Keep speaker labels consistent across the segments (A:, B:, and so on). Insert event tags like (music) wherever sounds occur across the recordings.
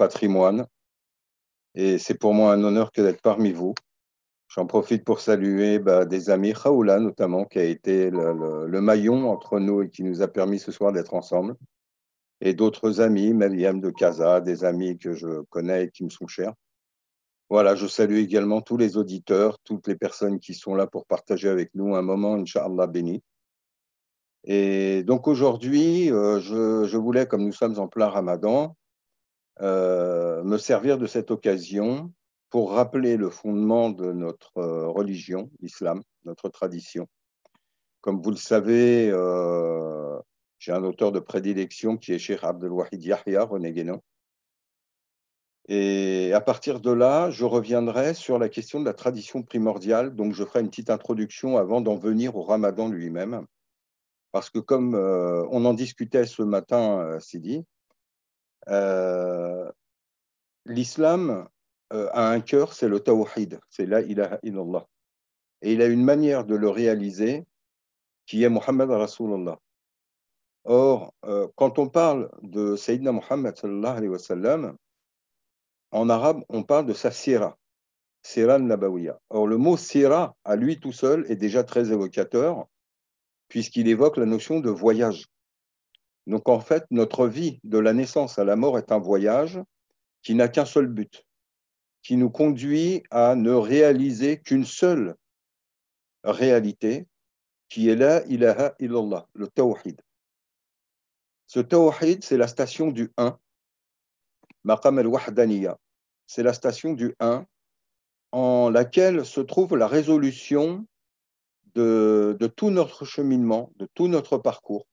A: patrimoine. Et c'est pour moi un honneur que d'être parmi vous. J'en profite pour saluer bah, des amis, Raoula notamment, qui a été le, maillon entre nous et qui nous a permis ce soir d'être ensemble. Et d'autres amis, Meliam de Kaza, des amis que je connais et qui me sont chers. Voilà, je salue également tous les auditeurs, toutes les personnes qui sont là pour partager avec nous un moment, Inch'Allah béni. Et donc aujourd'hui, euh, je, je, voulais, comme nous sommes en plein ramadan, euh, me servir de cette occasion pour rappeler le fondement de notre euh, religion, l'islam, notre tradition. Comme vous le savez, euh, j'ai un auteur de prédilection qui est Cheikh de Yahya, René Guénon. Et à partir de là, je reviendrai sur la question de la tradition primordiale. Donc, je ferai une petite introduction avant d'en venir au ramadan lui-même. Parce que, comme on en discutait ce matin, Sidi, euh, l'islam euh, a un cœur, c'est le tawhid, c'est la ilaha illallah. Et il a une manière de le réaliser qui est Muhammad Rasulallah. Or, euh, quand on parle de Sayyidina Muhammad sallallahu en arabe, on parle de sa sira, al nabawiya. Or, le mot sira, à lui tout seul, est déjà très évocateur, puisqu'il évoque la notion de voyage. Donc en fait, notre vie de la naissance à la mort est un voyage qui n'a qu'un seul but, qui nous conduit à ne réaliser qu'une seule réalité, qui est la ilaha illallah, le tawhid. Ce tawhid, c'est la station du 1, maqam al-wahdaniya. C'est la station du 1 en laquelle se trouve la résolution de tout notre cheminement, de tout notre parcours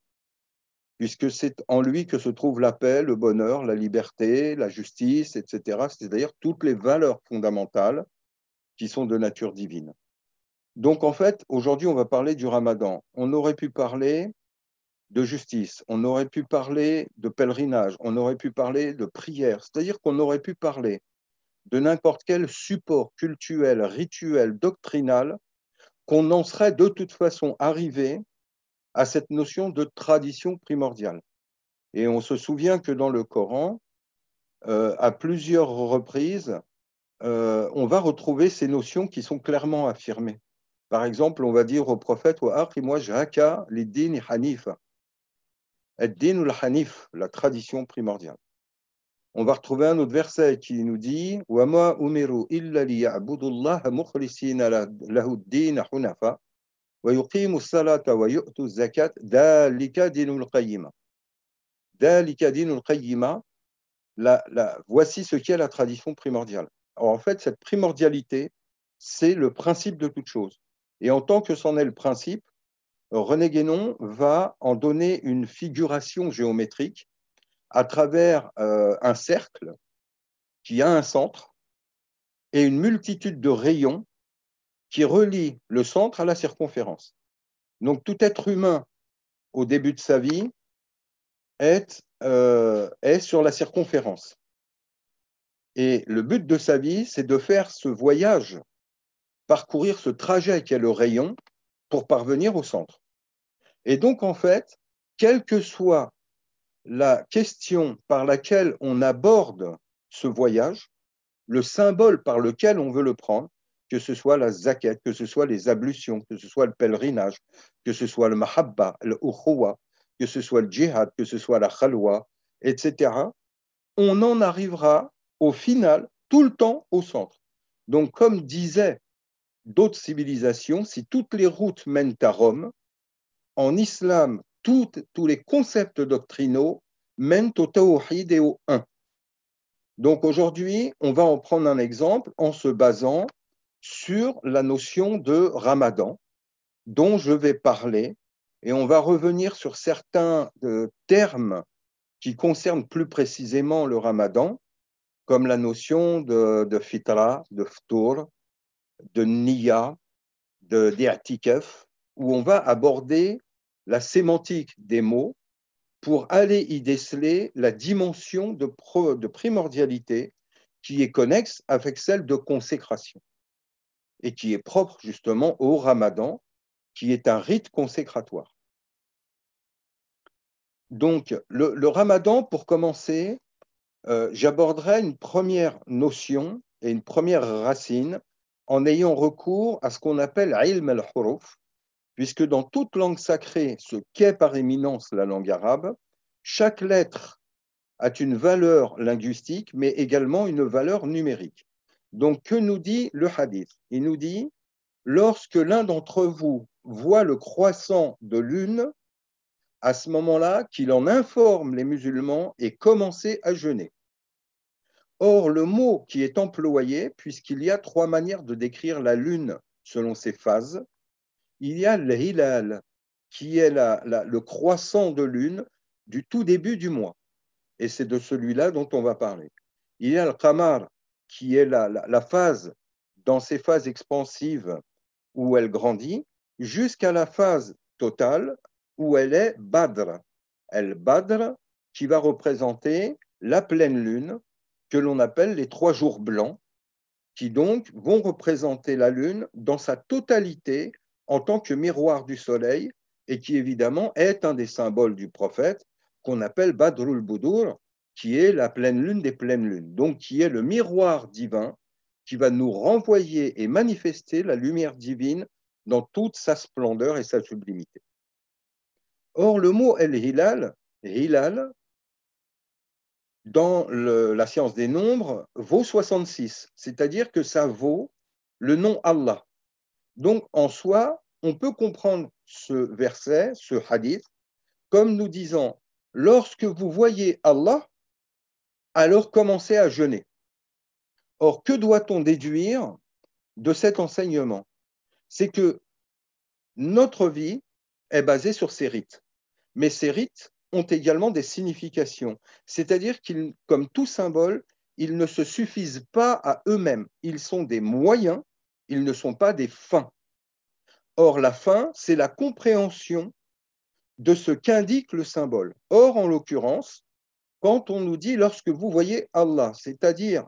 A: puisque c'est en lui que se trouve la paix, le bonheur, la liberté, la justice, etc. C'est-à-dire toutes les valeurs fondamentales qui sont de nature divine. Donc en fait, aujourd'hui, on va parler du ramadan. On aurait pu parler de justice, on aurait pu parler de pèlerinage, on aurait pu parler de prière, c'est-à-dire qu'on aurait pu parler de n'importe quel support culturel, rituel, doctrinal, qu'on en serait de toute façon arrivé à cette notion de tradition primordiale. Et on se souvient que dans le Coran, euh, à plusieurs reprises, euh, on va retrouver ces notions qui sont clairement affirmées. Par exemple, on va dire au prophète moi jaka hanif. hanif, la tradition primordiale. On va retrouver un autre verset qui nous dit Wa ma umiru illa hunafa voici ce qu'est la tradition primordiale. en fait, cette primordialité, c'est le principe de toute chose. Et en tant que c'en est le principe, René Guénon va en donner une figuration géométrique à travers euh, un cercle qui a un centre et une multitude de rayons qui relie le centre à la circonférence. Donc tout être humain au début de sa vie euh, est, sur la circonférence. Et le but de sa vie, c'est de faire ce voyage, parcourir ce trajet qui est le rayon pour parvenir au centre. Et donc en fait, quelle que soit la question par laquelle on aborde ce voyage, le symbole par lequel on veut le prendre, que ce soit la zakat, que ce soit les ablutions, que ce soit le pèlerinage, que ce soit le mahabba, le ukhuwa, que ce soit le djihad, que ce soit la khalwa, etc., on en arrivera au final tout le temps au centre. Donc, comme disaient d'autres civilisations, si toutes les routes mènent à Rome, en islam, tous les concepts doctrinaux mènent au tawhid et au un. Donc aujourd'hui, on va en prendre un exemple en se basant sur la notion de ramadan dont je vais parler et on va revenir sur certains euh, termes qui concernent plus précisément le ramadan, comme la notion de, fitra, de ftour, de niya, de diatikef, où on va aborder la sémantique des mots pour aller y déceler la dimension de primordialité qui est connexe avec celle de consécration et qui est propre justement au ramadan, qui est un rite consécratoire. Donc, le, ramadan, pour commencer, euh, j'aborderai une première notion et une première racine en ayant recours à ce qu'on appelle ilm al-huruf, puisque dans toute langue sacrée, ce qu'est par éminence la langue arabe, chaque lettre a une valeur linguistique, mais également une valeur numérique. Donc, que nous dit le hadith Il nous dit, lorsque l'un d'entre vous voit le croissant de lune, à ce moment-là, qu'il en informe les musulmans et commencez à jeûner. Or, le mot qui est employé, puisqu'il y a trois manières de décrire la lune selon ses phases, il y a l'hilal, qui est le croissant de lune du tout début du mois. Et c'est de celui-là dont on va parler. Il y a le kamar qui est la, phase, dans ces phases expansives où elle grandit, jusqu'à la phase totale où elle est Badr. Elle Badr, qui va représenter la pleine lune, que l'on appelle les trois jours blancs, qui donc vont représenter la lune dans sa totalité en tant que miroir du soleil, et qui évidemment est un des symboles du prophète qu'on appelle Badrul Boudour, qui est la pleine lune des pleines lunes, donc qui est le miroir divin qui va nous renvoyer et manifester la lumière divine dans toute sa splendeur et sa sublimité. Or, le mot El-Hilal, Hilal, dans la science des nombres, vaut 66, c'est-à-dire que ça vaut le nom Allah. Donc, en soi, on peut comprendre ce verset, ce hadith, comme nous disant, lorsque vous voyez Allah, alors commencer à jeûner. Or, que doit-on déduire de cet enseignement C'est que notre vie est basée sur ces rites, mais ces rites ont également des significations, c'est-à-dire qu'ils, comme tout symbole, ils ne se suffisent pas à eux-mêmes, ils sont des moyens, ils ne sont pas des fins. Or, la fin, c'est la compréhension de ce qu'indique le symbole. Or, en l'occurrence, quand on nous dit lorsque vous voyez Allah, c'est-à-dire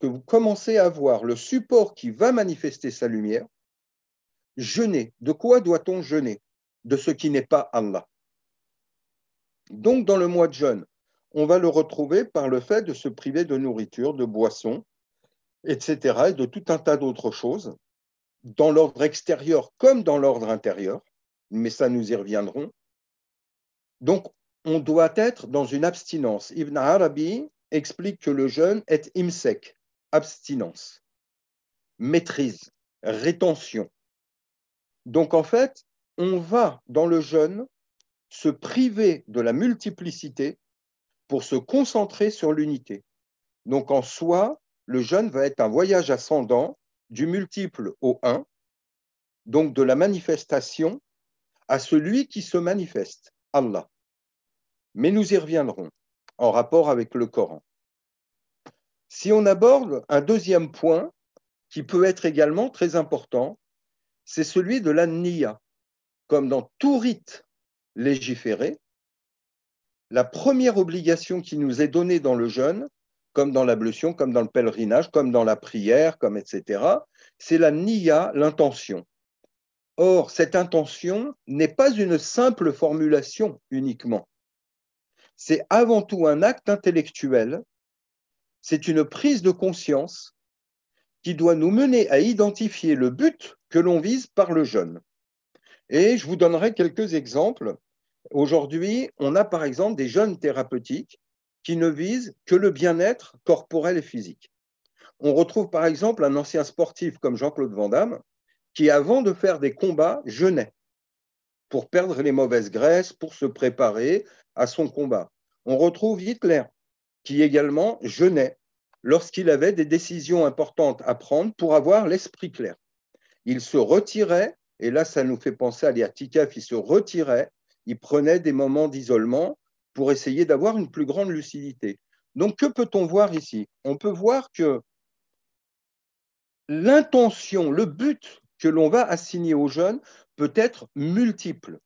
A: que vous commencez à voir le support qui va manifester sa lumière, jeûner. De quoi doit-on jeûner De ce qui n'est pas Allah. Donc dans le mois de jeûne, on va le retrouver par le fait de se priver de nourriture, de boissons, etc., et de tout un tas d'autres choses, dans l'ordre extérieur comme dans l'ordre intérieur, mais ça nous y reviendrons. Donc on doit être dans une abstinence. Ibn Arabi explique que le jeûne est imsek, abstinence, maîtrise, rétention. Donc en fait, on va dans le jeûne se priver de la multiplicité pour se concentrer sur l'unité. Donc en soi, le jeûne va être un voyage ascendant du multiple au un, donc de la manifestation à celui qui se manifeste, Allah. Mais nous y reviendrons en rapport avec le Coran. Si on aborde un deuxième point qui peut être également très important, c'est celui de la nia, Comme dans tout rite légiféré, la première obligation qui nous est donnée dans le jeûne, comme dans l'ablution, comme dans le pèlerinage, comme dans la prière, comme etc., c'est la niya, l'intention. Or, cette intention n'est pas une simple formulation uniquement c'est avant tout un acte intellectuel, c'est une prise de conscience qui doit nous mener à identifier le but que l'on vise par le jeûne. Et je vous donnerai quelques exemples. Aujourd'hui, on a par exemple des jeunes thérapeutiques qui ne visent que le bien-être corporel et physique. On retrouve par exemple un ancien sportif comme Jean-Claude Van Damme qui, avant de faire des combats, jeûnait pour perdre les mauvaises graisses, pour se préparer, à son combat. On retrouve Hitler, qui également jeûnait lorsqu'il avait des décisions importantes à prendre pour avoir l'esprit clair. Il se retirait, et là ça nous fait penser à l'Iatikaf, il se retirait, il prenait des moments d'isolement pour essayer d'avoir une plus grande lucidité. Donc que peut-on voir ici On peut voir que l'intention, le but que l'on va assigner aux jeunes peut être multiple.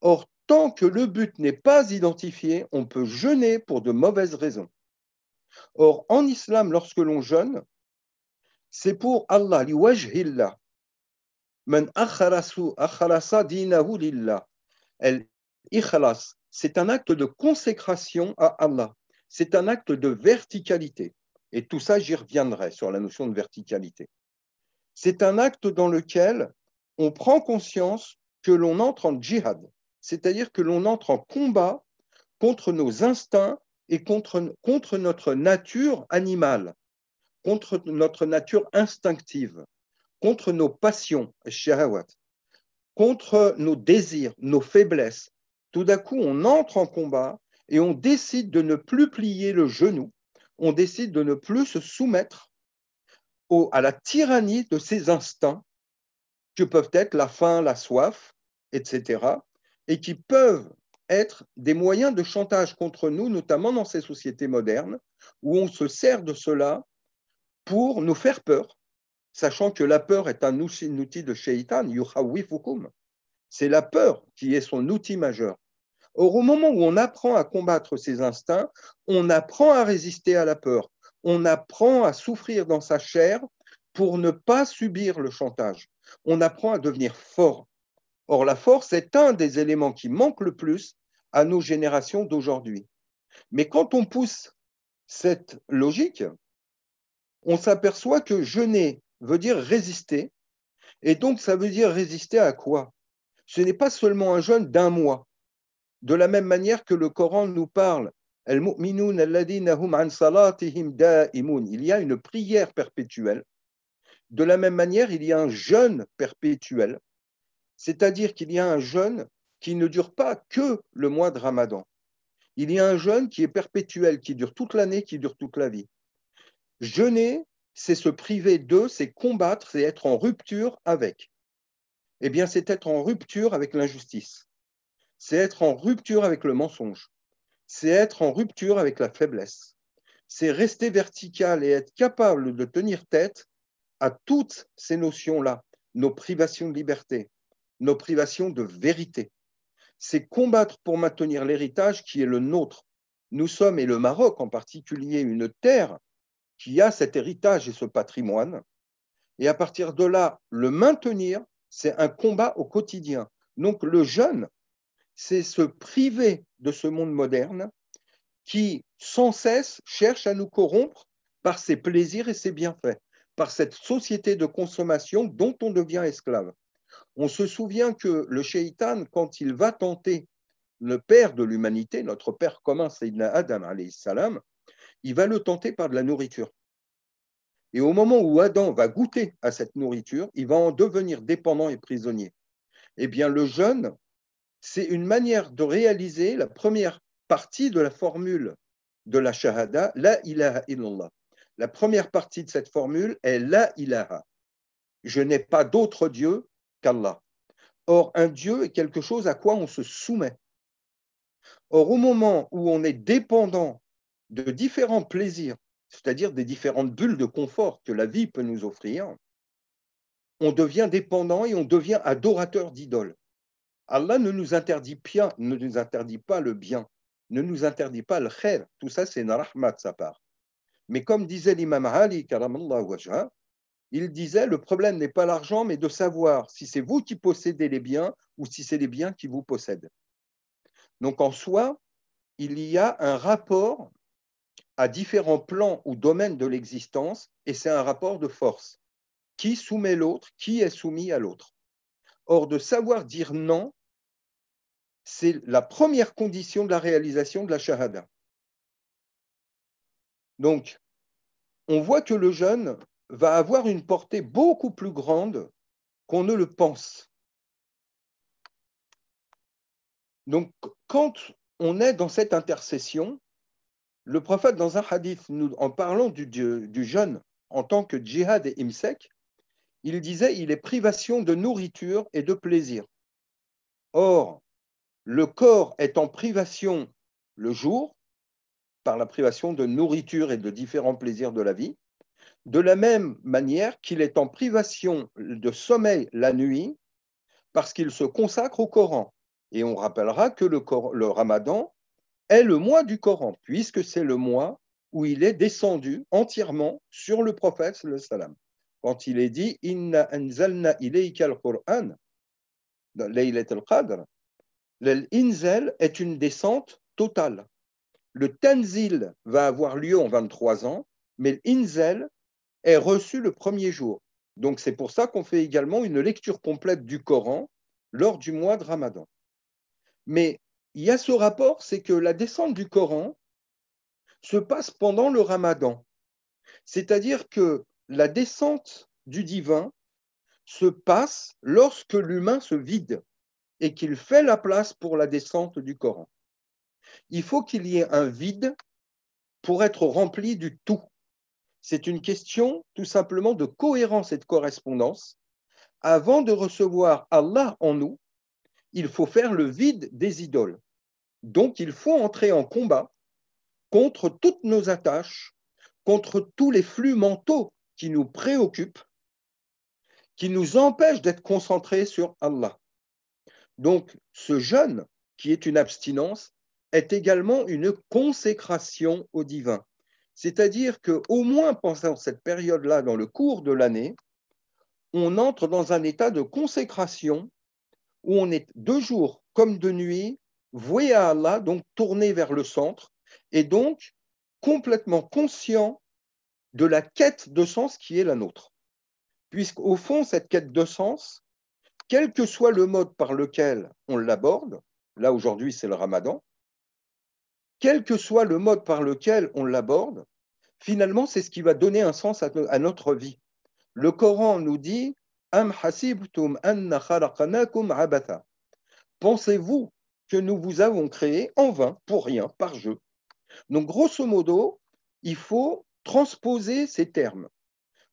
A: Or, Tant que le but n'est pas identifié, on peut jeûner pour de mauvaises raisons. Or, en islam, lorsque l'on jeûne, c'est pour Allah, liwajhillah. Man c'est un acte de consécration à Allah. C'est un acte de verticalité. Et tout ça, j'y reviendrai sur la notion de verticalité. C'est un acte dans lequel on prend conscience que l'on entre en djihad c'est-à-dire que l'on entre en combat contre nos instincts et contre, notre nature animale, contre notre nature instinctive, contre nos passions, contre nos désirs, nos faiblesses. Tout d'un coup, on entre en combat et on décide de ne plus plier le genou, on décide de ne plus se soumettre à la tyrannie de ces instincts que peuvent être la faim, la soif, etc et qui peuvent être des moyens de chantage contre nous, notamment dans ces sociétés modernes, où on se sert de cela pour nous faire peur, sachant que la peur est un outil de Shaitan, Yuhawifukum. C'est la peur qui est son outil majeur. Or, au moment où on apprend à combattre ses instincts, on apprend à résister à la peur, on apprend à souffrir dans sa chair pour ne pas subir le chantage, on apprend à devenir fort. Or, la force est un des éléments qui manque le plus à nos générations d'aujourd'hui. Mais quand on pousse cette logique, on s'aperçoit que jeûner veut dire résister. Et donc, ça veut dire résister à quoi Ce n'est pas seulement un jeûne d'un mois. De la même manière que le Coran nous parle, hum il y a une prière perpétuelle. De la même manière, il y a un jeûne perpétuel. C'est-à-dire qu'il y a un jeûne qui ne dure pas que le mois de Ramadan. Il y a un jeûne qui est perpétuel, qui dure toute l'année, qui dure toute la vie. Jeûner, c'est se priver d'eux, c'est combattre, c'est être en rupture avec. Eh bien, c'est être en rupture avec l'injustice. C'est être en rupture avec le mensonge. C'est être en rupture avec la faiblesse. C'est rester vertical et être capable de tenir tête à toutes ces notions-là, nos privations de liberté, nos privations de vérité. C'est combattre pour maintenir l'héritage qui est le nôtre. Nous sommes, et le Maroc en particulier, une terre qui a cet héritage et ce patrimoine. Et à partir de là, le maintenir, c'est un combat au quotidien. Donc le jeune, c'est se priver de ce monde moderne qui sans cesse cherche à nous corrompre par ses plaisirs et ses bienfaits, par cette société de consommation dont on devient esclave. On se souvient que le shaitan, quand il va tenter le père de l'humanité, notre père commun, Sayyidina Adam, salam, il va le tenter par de la nourriture. Et au moment où Adam va goûter à cette nourriture, il va en devenir dépendant et prisonnier. Eh bien, le jeûne, c'est une manière de réaliser la première partie de la formule de la shahada, la ilaha illallah. La première partie de cette formule est la ilaha. Je n'ai pas d'autre Dieu qu'Allah. Or, un Dieu est quelque chose à quoi on se soumet. Or, au moment où on est dépendant de différents plaisirs, c'est-à-dire des différentes bulles de confort que la vie peut nous offrir, on devient dépendant et on devient adorateur d'idoles. Allah ne nous interdit pas, ne nous interdit pas le bien, ne nous interdit pas le khair. Tout ça, c'est une rahmat de sa part. Mais comme disait l'imam Ali, il disait le problème n'est pas l'argent, mais de savoir si c'est vous qui possédez les biens ou si c'est les biens qui vous possèdent. Donc en soi, il y a un rapport à différents plans ou domaines de l'existence, et c'est un rapport de force. Qui soumet l'autre Qui est soumis à l'autre Or, de savoir dire non, c'est la première condition de la réalisation de la shahada. Donc, on voit que le jeune, va avoir une portée beaucoup plus grande qu'on ne le pense. Donc, quand on est dans cette intercession, le prophète, dans un hadith, nous, en parlant du, jeûne en tant que djihad et imsek, il disait il est privation de nourriture et de plaisir. Or, le corps est en privation le jour, par la privation de nourriture et de différents plaisirs de la vie, de la même manière qu'il est en privation de sommeil la nuit parce qu'il se consacre au Coran. Et on rappellera que le, ramadan est le mois du Coran, puisque c'est le mois où il est descendu entièrement sur le prophète le Quand il est dit Inna anzalna ilayka al-Qur'an, al-Qadr, l'inzel est une descente totale. Le tanzil va avoir lieu en 23 ans, mais l'inzel est reçu le premier jour. Donc c'est pour ça qu'on fait également une lecture complète du Coran lors du mois de Ramadan. Mais il y a ce rapport, c'est que la descente du Coran se passe pendant le Ramadan. C'est-à-dire que la descente du divin se passe lorsque l'humain se vide et qu'il fait la place pour la descente du Coran. Il faut qu'il y ait un vide pour être rempli du tout. C'est une question tout simplement de cohérence et de correspondance. Avant de recevoir Allah en nous, il faut faire le vide des idoles. Donc il faut entrer en combat contre toutes nos attaches, contre tous les flux mentaux qui nous préoccupent, qui nous empêchent d'être concentrés sur Allah. Donc ce jeûne, qui est une abstinence, est également une consécration au divin. C'est-à-dire qu'au moins pendant cette période-là, dans le cours de l'année, on entre dans un état de consécration où on est de jour comme de nuit voué à Allah, donc tourné vers le centre, et donc complètement conscient de la quête de sens qui est la nôtre. Puisqu'au fond, cette quête de sens, quel que soit le mode par lequel on l'aborde, là aujourd'hui c'est le ramadan, quel que soit le mode par lequel on l'aborde, finalement, c'est ce qui va donner un sens à, notre vie. Le Coran nous dit Pensez-vous que nous vous avons créé en vain, pour rien, par jeu Donc, grosso modo, il faut transposer ces termes.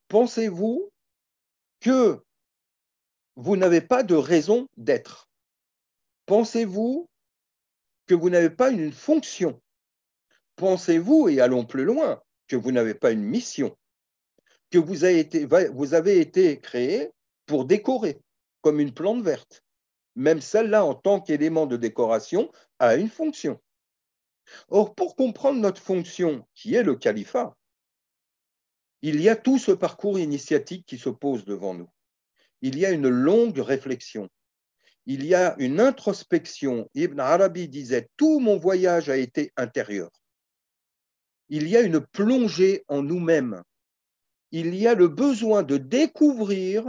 A: Pensez-vous que vous n'avez pas de raison d'être Pensez-vous que vous n'avez pas une fonction Pensez-vous, et allons plus loin, que vous n'avez pas une mission, que vous avez été, créé pour décorer, comme une plante verte. Même celle-là, en tant qu'élément de décoration, a une fonction. Or, pour comprendre notre fonction, qui est le califat, il y a tout ce parcours initiatique qui se pose devant nous. Il y a une longue réflexion, il y a une introspection. Ibn Arabi disait, tout mon voyage a été intérieur. Il y a une plongée en nous-mêmes. Il y a le besoin de découvrir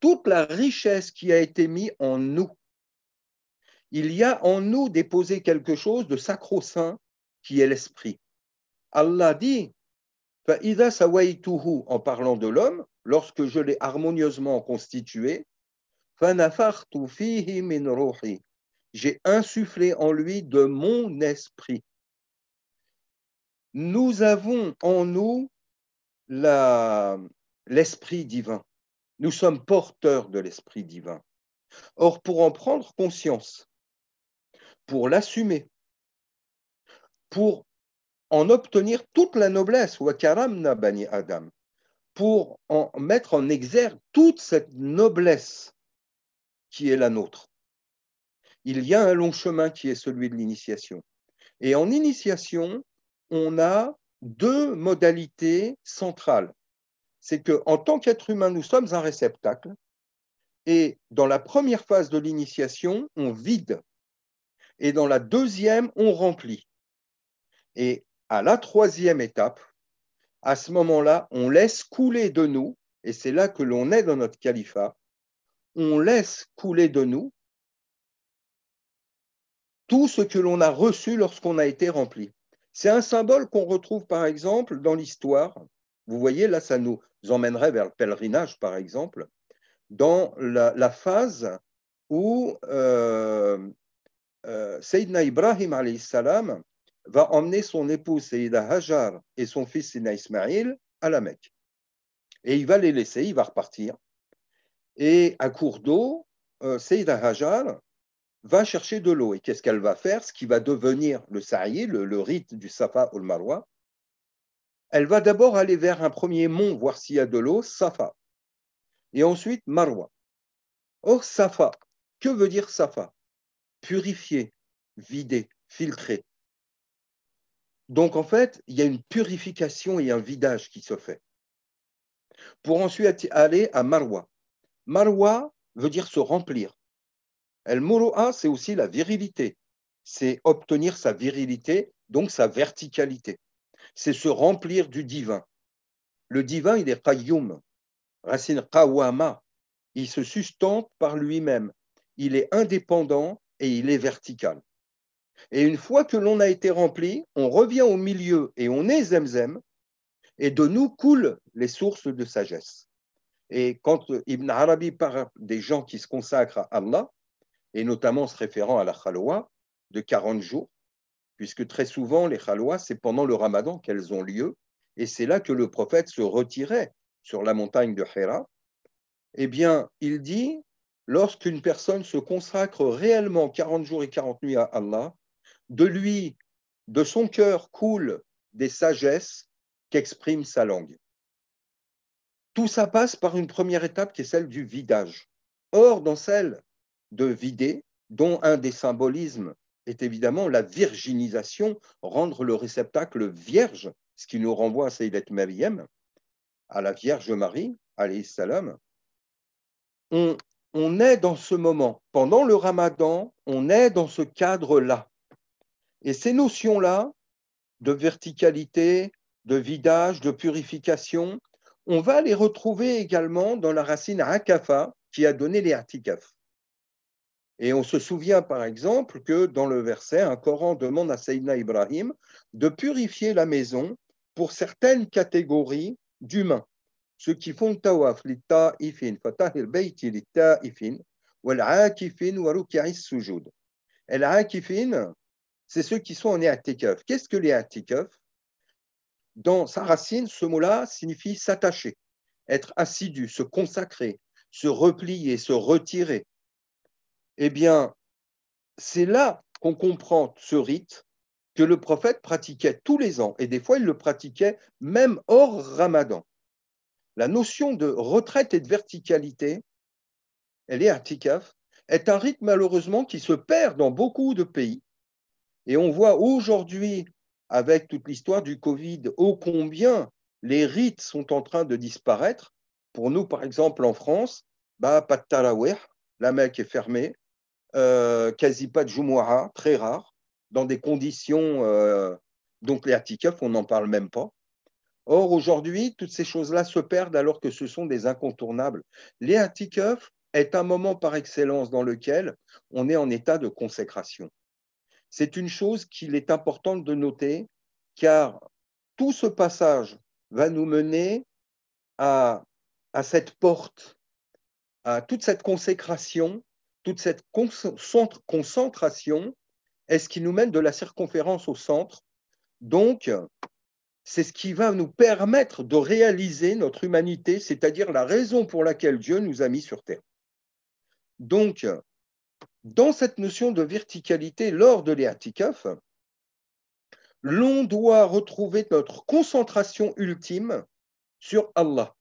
A: toute la richesse qui a été mise en nous. Il y a en nous déposé quelque chose de sacro-saint qui est l'esprit. Allah dit, en parlant de l'homme, lorsque je l'ai harmonieusement constitué, j'ai insufflé en lui de mon esprit. Nous avons en nous l'esprit divin. Nous sommes porteurs de l'esprit divin. Or, pour en prendre conscience, pour l'assumer, pour en obtenir toute la noblesse, Adam, pour en mettre en exergue toute cette noblesse qui est la nôtre. Il y a un long chemin qui est celui de l'initiation. Et en initiation, on a deux modalités centrales. C'est que en tant qu'être humain, nous sommes un réceptacle et dans la première phase de l'initiation, on vide et dans la deuxième, on remplit. Et à la troisième étape, à ce moment-là, on laisse couler de nous, et c'est là que l'on est dans notre califat, on laisse couler de nous tout ce que l'on a reçu lorsqu'on a été rempli. C'est un symbole qu'on retrouve par exemple dans l'histoire. Vous voyez, là, ça nous emmènerait vers le pèlerinage, par exemple, dans la, phase où euh, euh Sayyidina Ibrahim salam va emmener son épouse Sayyida Hajar et son fils Sayyidina Ismail à la Mecque. Et il va les laisser, il va repartir. Et à cours d'eau, euh, Seyda Hajar va chercher de l'eau. Et qu'est-ce qu'elle va faire Ce qui va devenir le sa'i, le, rite du Safa ou le Marwa. Elle va d'abord aller vers un premier mont, voir s'il y a de l'eau, Safa. Et ensuite Marwa. Or, Safa, que veut dire Safa Purifier, vider, filtrer. Donc en fait, il y a une purification et un vidage qui se fait. Pour ensuite aller à Marwa. Marwa veut dire se remplir. El Muru'a, c'est aussi la virilité. C'est obtenir sa virilité, donc sa verticalité. C'est se remplir du divin. Le divin, il est Qayyum, racine Qawama. Il se sustente par lui-même. Il est indépendant et il est vertical. Et une fois que l'on a été rempli, on revient au milieu et on est Zemzem, et de nous coulent les sources de sagesse. Et quand Ibn Arabi parle des gens qui se consacrent à Allah, et notamment se référant à la Khalwa de 40 jours, puisque très souvent les Khalwa, c'est pendant le ramadan qu'elles ont lieu, et c'est là que le prophète se retirait sur la montagne de Hira, eh bien, il dit, lorsqu'une personne se consacre réellement 40 jours et 40 nuits à Allah, de lui, de son cœur coulent des sagesses qu'exprime sa langue. Tout ça passe par une première étape qui est celle du vidage. Or, dans celle de vider, dont un des symbolismes est évidemment la virginisation, rendre le réceptacle vierge, ce qui nous renvoie à Sayyidat Maryam, à la Vierge Marie, alayhi salam. on est dans ce moment, pendant le ramadan, on est dans ce cadre-là. Et ces notions-là, de verticalité, de vidage, de purification, on va les retrouver également dans la racine Akafa qui a donné les Atikaf. Et on se souvient par exemple que dans le verset, un Coran demande à Sayyidina Ibrahim de purifier la maison pour certaines catégories d'humains. Ceux qui font Tawaf, Litta, ifin, fatahir bayti ifin, Ou akifin, sujud. El akifin, c'est ceux qui sont en éatikaf. Qu'est-ce que les Atikaf dans sa racine, ce mot-là signifie s'attacher, être assidu, se consacrer, se replier, se retirer. Eh bien, c'est là qu'on comprend ce rite que le prophète pratiquait tous les ans, et des fois il le pratiquait même hors ramadan. La notion de retraite et de verticalité, elle est à est un rite malheureusement qui se perd dans beaucoup de pays. Et on voit aujourd'hui avec toute l'histoire du Covid, ô combien les rites sont en train de disparaître. Pour nous, par exemple, en France, bah, pas de la Mecque est fermée, euh, quasi pas de Jumu'ah, très rare, dans des conditions. Euh, donc les atikaf, on n'en parle même pas. Or, aujourd'hui, toutes ces choses-là se perdent alors que ce sont des incontournables. Les atikaf est un moment par excellence dans lequel on est en état de consécration. C'est une chose qu'il est important de noter, car tout ce passage va nous mener à, cette porte, à toute cette consécration, toute cette concentration, est ce qui nous mène de la circonférence au centre. Donc, c'est ce qui va nous permettre de réaliser notre humanité, c'est-à-dire la raison pour laquelle Dieu nous a mis sur Terre. Donc, dans cette notion de verticalité lors de l'Eatikaf, l'on doit retrouver notre concentration ultime sur Allah.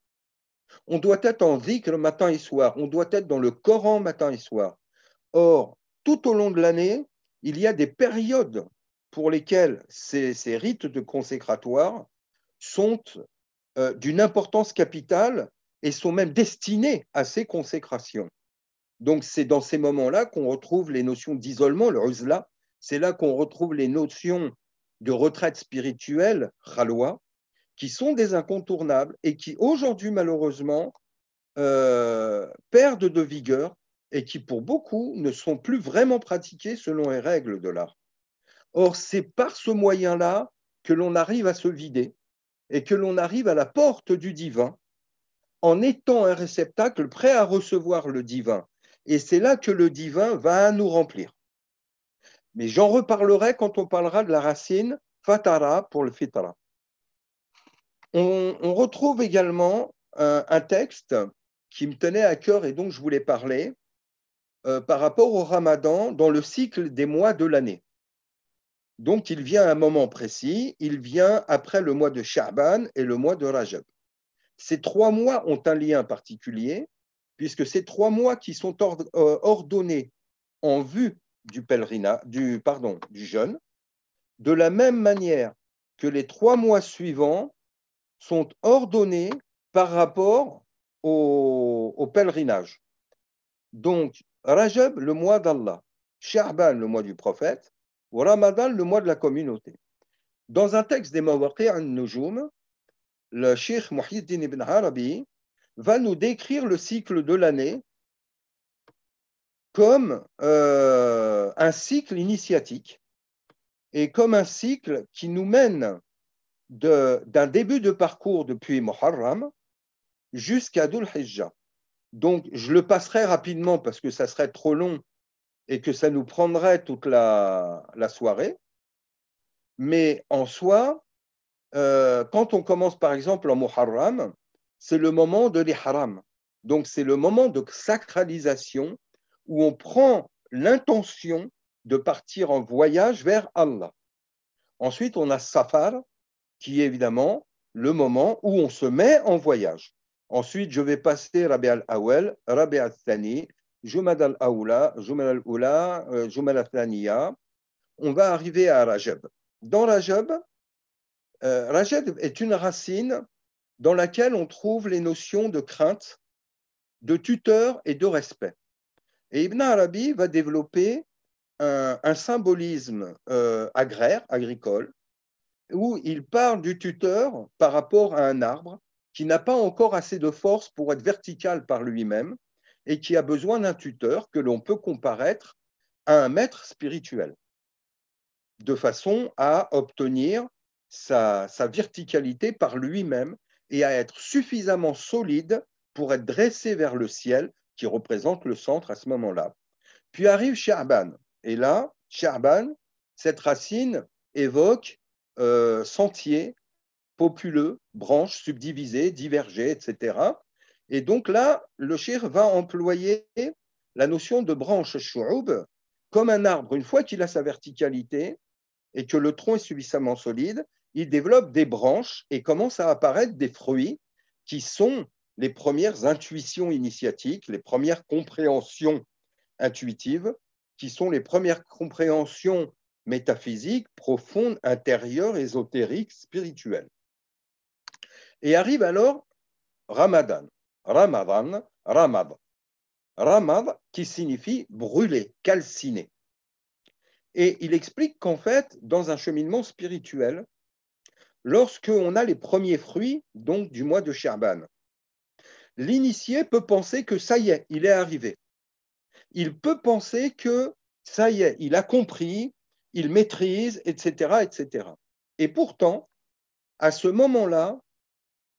A: On doit être en le matin et soir, on doit être dans le Coran matin et soir. Or, tout au long de l'année, il y a des périodes pour lesquelles ces, rites de consécratoire sont euh, d'une importance capitale et sont même destinés à ces consécrations. Donc c'est dans ces moments-là qu'on retrouve les notions d'isolement, le ruzla. c'est là qu'on retrouve les notions de retraite spirituelle, khalwa, qui sont des incontournables et qui aujourd'hui malheureusement euh, perdent de vigueur et qui pour beaucoup ne sont plus vraiment pratiquées selon les règles de l'art. Or c'est par ce moyen-là que l'on arrive à se vider et que l'on arrive à la porte du divin en étant un réceptacle prêt à recevoir le divin. Et c'est là que le divin va nous remplir. Mais j'en reparlerai quand on parlera de la racine fatara pour le fitara. On, retrouve également euh, un, texte qui me tenait à cœur et dont je voulais parler euh, par rapport au ramadan dans le cycle des mois de l'année. Donc il vient à un moment précis, il vient après le mois de Sha'ban et le mois de Rajab. Ces trois mois ont un lien particulier puisque ces trois mois qui sont euh, ordonnés en vue du pèlerinage, du, pardon, du jeûne, de la même manière que les trois mois suivants sont ordonnés par rapport au, pèlerinage. Donc, Rajab, le mois d'Allah, Sha'ban, le mois du prophète, Ramadan, le mois de la communauté. Dans un texte des Mawaqi' al-Nujum, le Sheikh Muhyiddin ibn Arabi va nous décrire le cycle de l'année comme euh, un cycle initiatique et comme un cycle qui nous mène d'un début de parcours depuis Muharram jusqu'à Dhul Hijjah. Donc, je le passerai rapidement parce que ça serait trop long et que ça nous prendrait toute la, soirée. Mais en soi, euh, quand on commence par exemple en Muharram, c'est le moment de l'ihram. Donc c'est le moment de sacralisation où on prend l'intention de partir en voyage vers Allah. Ensuite, on a Safar, qui est évidemment le moment où on se met en voyage. Ensuite, je vais passer Rabi al-Awel, Rabi al-Thani, Jumad al-Aoula, Jumad al-Oula, euh, Jumad al-Thaniya. On va arriver à Rajab. Dans Rajab, euh, Rajab est une racine dans laquelle on trouve les notions de crainte, de tuteur et de respect. Et Ibn Arabi va développer un, symbolisme euh, agraire, agricole, où il parle du tuteur par rapport à un arbre qui n'a pas encore assez de force pour être vertical par lui-même et qui a besoin d'un tuteur que l'on peut comparaître à un maître spirituel, de façon à obtenir sa verticalité par lui-même et à être suffisamment solide pour être dressé vers le ciel, qui représente le centre à ce moment-là. Puis arrive Sha'ban. Et là, Sha'ban, cette racine évoque euh, sentier, populeux, branches subdivisées, divergées, etc. Et donc là, le shir va employer la notion de branche shu'ub comme un arbre. Une fois qu'il a sa verticalité et que le tronc est suffisamment solide, il développe des branches et commence à apparaître des fruits qui sont les premières intuitions initiatiques, les premières compréhensions intuitives, qui sont les premières compréhensions métaphysiques, profondes, intérieures, ésotériques, spirituelles. Et arrive alors Ramadan, Ramadan, Ramad. Ramad qui signifie brûler, calciner. Et il explique qu'en fait, dans un cheminement spirituel, lorsqu'on a les premiers fruits, donc du mois de Sherban. L'initié peut penser que ça y est, il est arrivé. Il peut penser que ça y est, il a compris, il maîtrise, etc., etc. Et pourtant, à ce moment-là,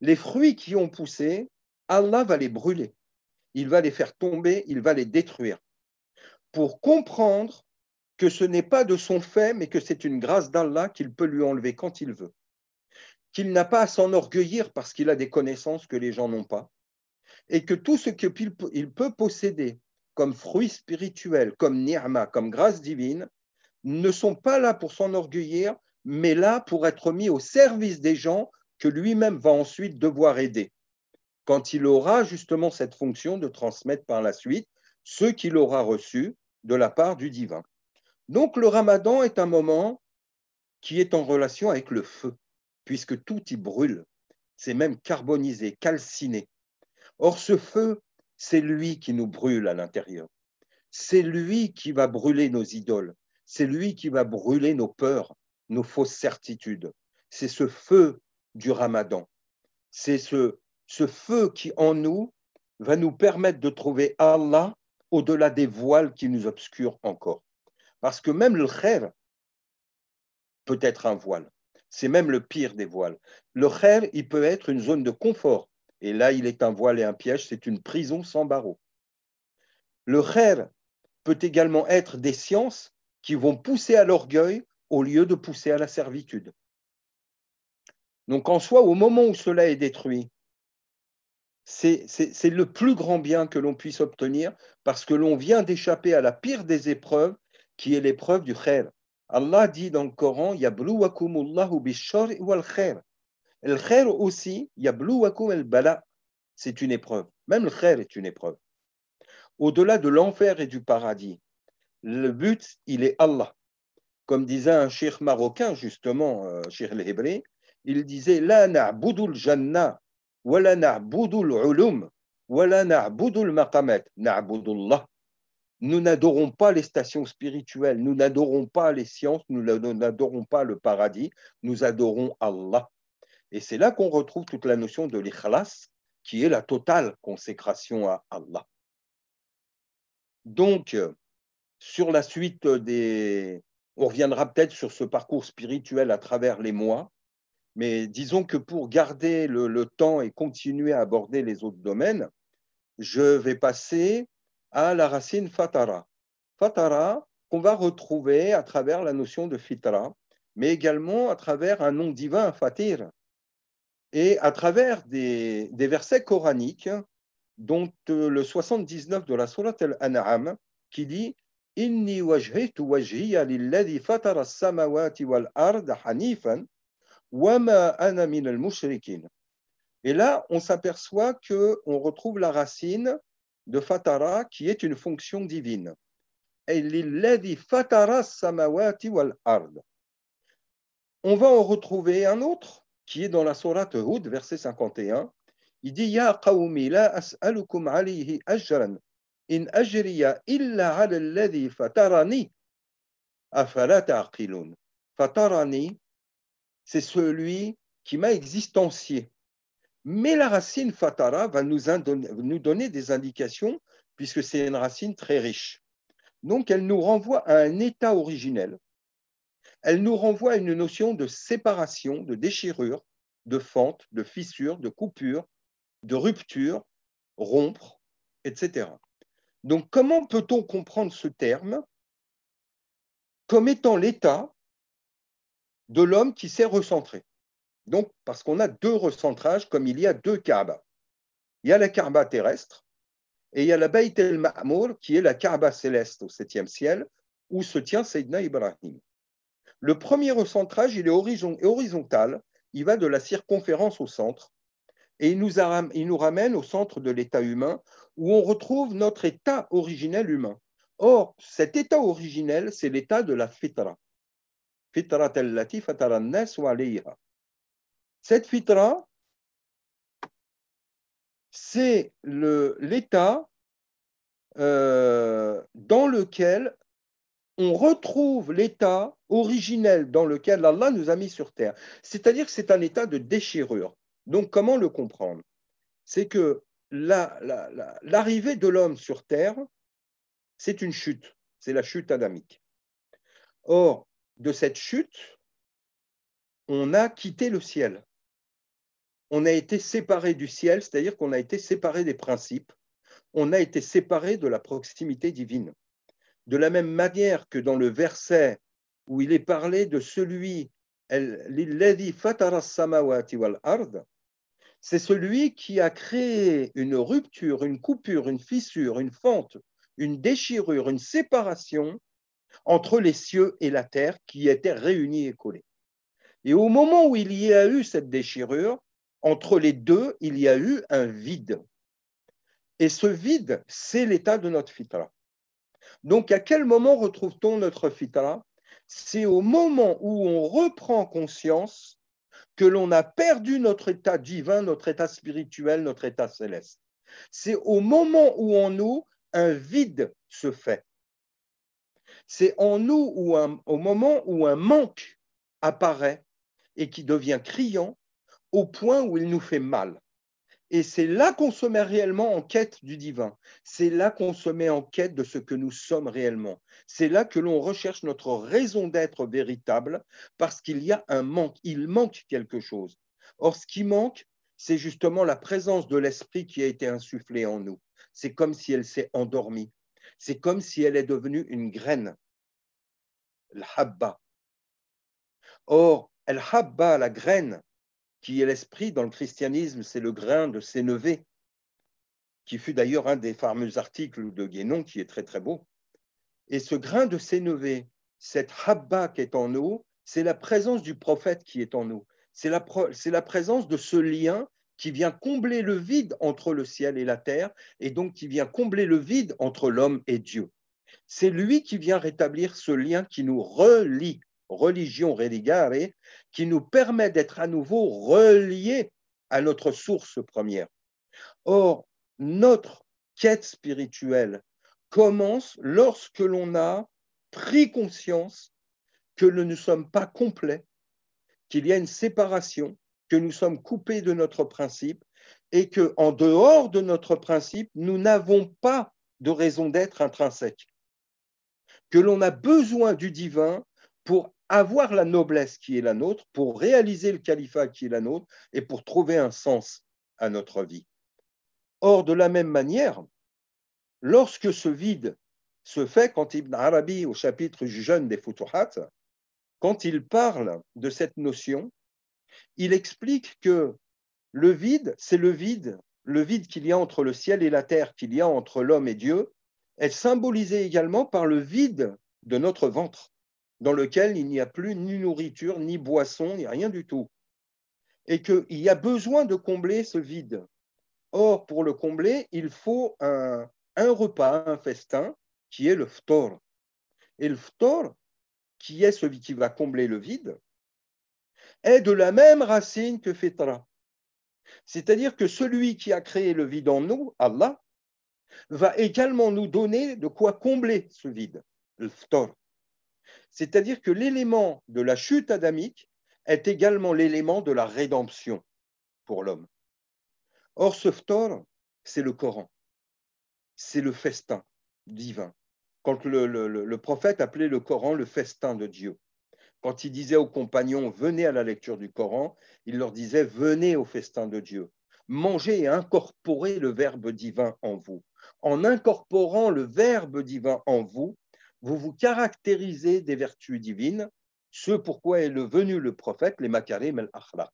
A: les fruits qui ont poussé, Allah va les brûler. Il va les faire tomber, il va les détruire. Pour comprendre que ce n'est pas de son fait, mais que c'est une grâce d'Allah qu'il peut lui enlever quand il veut qu'il n'a pas à s'enorgueillir parce qu'il a des connaissances que les gens n'ont pas, et que tout ce qu'il peut posséder comme fruit spirituel, comme nirma, comme grâce divine, ne sont pas là pour s'enorgueillir, mais là pour être mis au service des gens que lui-même va ensuite devoir aider, quand il aura justement cette fonction de transmettre par la suite ce qu'il aura reçu de la part du divin. Donc le ramadan est un moment qui est en relation avec le feu puisque tout y brûle, c'est même carbonisé, calciné. Or ce feu, c'est lui qui nous brûle à l'intérieur. C'est lui qui va brûler nos idoles, c'est lui qui va brûler nos peurs, nos fausses certitudes. C'est ce feu du ramadan. C'est ce, feu qui en nous va nous permettre de trouver Allah au-delà des voiles qui nous obscurent encore. Parce que même le rêve peut être un voile. C'est même le pire des voiles. Le khair, il peut être une zone de confort. Et là, il est un voile et un piège, c'est une prison sans barreaux. Le khair peut également être des sciences qui vont pousser à l'orgueil au lieu de pousser à la servitude. Donc en soi, au moment où cela est détruit, c'est le plus grand bien que l'on puisse obtenir parce que l'on vient d'échapper à la pire des épreuves qui est l'épreuve du khair. Allah dit dans le Coran, Allahu bishor wal khair. Le khair aussi, Yabluwakum el bala, c'est une épreuve. Même le khair est une épreuve. Au-delà de l'enfer et du paradis, le but, il est Allah. Comme disait un shir marocain, justement, euh, l'hébré, il disait La na'budul janna, wa la na'budul ulum, wa la na'budul maqamat, Allah » Nous n'adorons pas les stations spirituelles, nous n'adorons pas les sciences, nous n'adorons pas le paradis, nous adorons Allah. Et c'est là qu'on retrouve toute la notion de l'ikhlas, qui est la totale consécration à Allah. Donc, euh, sur la suite des... On reviendra peut-être sur ce parcours spirituel à travers les mois, mais disons que pour garder le, le temps et continuer à aborder les autres domaines, je vais passer à la racine fatara. Fatara, qu'on va retrouver à travers la notion de fitra, mais également à travers un nom divin, fatir, et à travers des, versets coraniques, dont euh, le 79 de la Sourate al-An'am, qui dit Inni fatara samawati wal hanifan ana Et là, on s'aperçoit que retrouve la racine de Fatara qui est une fonction divine. On va en retrouver un autre qui est dans la sourate Hud, verset 51. Il dit Ya qawmi la as'alukum alayhi ajran in ajriya illa ala alladhi fatarani afala ta'qilun. Fatarani, c'est celui qui m'a existencié. Mais la racine fatara va nous, donner des indications, puisque c'est une racine très riche. Donc, elle nous renvoie à un état originel. Elle nous renvoie à une notion de séparation, de déchirure, de fente, de fissure, de coupure, de rupture, rompre, etc. Donc, comment peut-on comprendre ce terme comme étant l'état de l'homme qui s'est recentré donc, parce qu'on a deux recentrages comme il y a deux Kaaba. Il y a la Kaaba terrestre et il y a la Bayt el-Ma'mour qui est la Kaaba céleste au septième ciel où se tient Sayyidina Ibrahim. Le premier recentrage, il est horizontal, il va de la circonférence au centre et il nous, ramène au centre de l'état humain où on retrouve notre état originel humain. Or, cet état originel, c'est l'état de la fitra. Fitra tel lati nas wa cette fitra, c'est l'état euh, dans lequel on retrouve l'état originel dans lequel Allah nous a mis sur terre. C'est-à-dire que c'est un état de déchirure. Donc comment le comprendre C'est que l'arrivée de l'homme sur terre, c'est une chute, c'est la chute adamique. Or, de cette chute, on a quitté le ciel on a été séparé du ciel, c'est-à-dire qu'on a été séparé des principes, on a été séparé de la proximité divine. De la même manière que dans le verset où il est parlé de celui, c'est celui qui a créé une rupture, une coupure, une fissure, une fente, une déchirure, une séparation entre les cieux et la terre qui étaient réunis et collés. Et au moment où il y a eu cette déchirure, entre les deux, il y a eu un vide. Et ce vide, c'est l'état de notre fitra. Donc, à quel moment retrouve-t-on notre fitra C'est au moment où on reprend conscience que l'on a perdu notre état divin, notre état spirituel, notre état céleste. C'est au moment où en nous, un vide se fait. C'est en nous, ou au moment où un manque apparaît et qui devient criant, au point où il nous fait mal. Et c'est là qu'on se met réellement en quête du divin. C'est là qu'on se met en quête de ce que nous sommes réellement. C'est là que l'on recherche notre raison d'être véritable parce qu'il y a un manque. Il manque quelque chose. Or, ce qui manque, c'est justement la présence de l'esprit qui a été insufflé en nous. C'est comme si elle s'est endormie. C'est comme si elle est devenue une graine. habba Or, elle habba, la graine, qui est l'esprit dans le christianisme, c'est le grain de Sénévé, qui fut d'ailleurs un des fameux articles de Guénon, qui est très très beau. Et ce grain de Sénévé, cette habba qui est en nous, c'est la présence du prophète qui est en nous. C'est la, présence de ce lien qui vient combler le vide entre le ciel et la terre, et donc qui vient combler le vide entre l'homme et Dieu. C'est lui qui vient rétablir ce lien qui nous relie religion religare, qui nous permet d'être à nouveau reliés à notre source première. Or, notre quête spirituelle commence lorsque l'on a pris conscience que nous ne sommes pas complets, qu'il y a une séparation, que nous sommes coupés de notre principe et que en dehors de notre principe, nous n'avons pas de raison d'être intrinsèque. Que l'on a besoin du divin pour avoir la noblesse qui est la nôtre, pour réaliser le califat qui est la nôtre et pour trouver un sens à notre vie. Or, de la même manière, lorsque ce vide se fait, quand Ibn Arabi, au chapitre jeune des Futuhat, quand il parle de cette notion, il explique que le vide, c'est le vide, le vide qu'il y a entre le ciel et la terre, qu'il y a entre l'homme et Dieu, est symbolisé également par le vide de notre ventre dans lequel il n'y a plus ni nourriture, ni boisson, ni rien du tout. Et qu'il y a besoin de combler ce vide. Or, pour le combler, il faut un, repas, un festin, qui est le ftor. Et le ftor, qui est celui qui va combler le vide, est de la même racine que Fetra. C'est-à-dire que celui qui a créé le vide en nous, Allah, va également nous donner de quoi combler ce vide, le phtor. C'est-à-dire que l'élément de la chute adamique est également l'élément de la rédemption pour l'homme. Or, ce phtor, c'est le Coran, c'est le festin divin. Quand le, le, prophète appelait le Coran le festin de Dieu, quand il disait aux compagnons, venez à la lecture du Coran, il leur disait, venez au festin de Dieu, mangez et incorporez le Verbe divin en vous. En incorporant le Verbe divin en vous, vous vous caractérisez des vertus divines, ce pourquoi est le venu le prophète, les makarim al-akhlaq.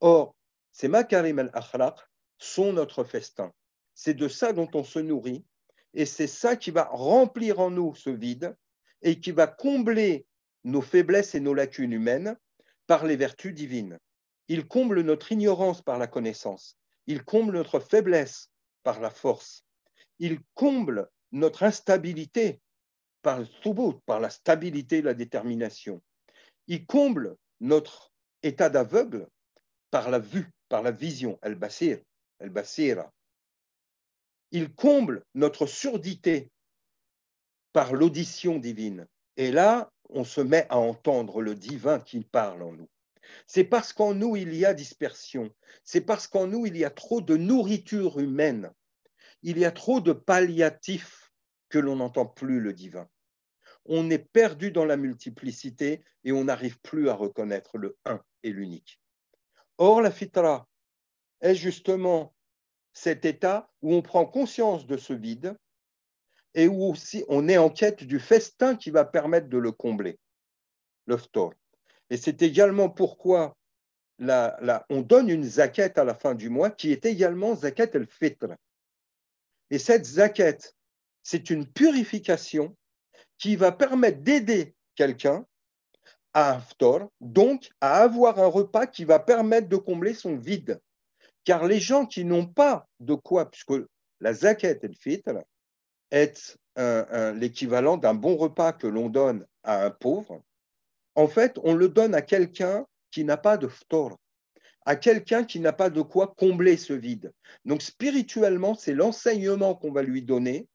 A: Or, ces makarim al-akhlaq sont notre festin. C'est de ça dont on se nourrit et c'est ça qui va remplir en nous ce vide et qui va combler nos faiblesses et nos lacunes humaines par les vertus divines. Il comble notre ignorance par la connaissance. Il comble notre faiblesse par la force. Il comble notre instabilité par le thubut, par la stabilité la détermination. Il comble notre état d'aveugle par la vue, par la vision, al-basir, al-basira. Il comble notre surdité par l'audition divine. Et là, on se met à entendre le divin qui parle en nous. C'est parce qu'en nous, il y a dispersion. C'est parce qu'en nous, il y a trop de nourriture humaine. Il y a trop de palliatifs que l'on n'entend plus le divin. On est perdu dans la multiplicité et on n'arrive plus à reconnaître le un et l'unique. Or, la fitra est justement cet état où on prend conscience de ce vide et où aussi on est en quête du festin qui va permettre de le combler, le ftor. Et c'est également pourquoi on donne une zaquette à la fin du mois qui est également zaquette el-fitr. Et cette zaquette, c'est une purification qui va permettre d'aider quelqu'un à avoir donc à avoir un repas qui va permettre de combler son vide. Car les gens qui n'ont pas de quoi, puisque la zaquette el fitr est l'équivalent d'un bon repas que l'on donne à un pauvre, en fait, on le donne à quelqu'un qui n'a pas de ftor, à quelqu'un qui n'a pas de quoi combler ce vide. Donc spirituellement, c'est l'enseignement qu'on va lui donner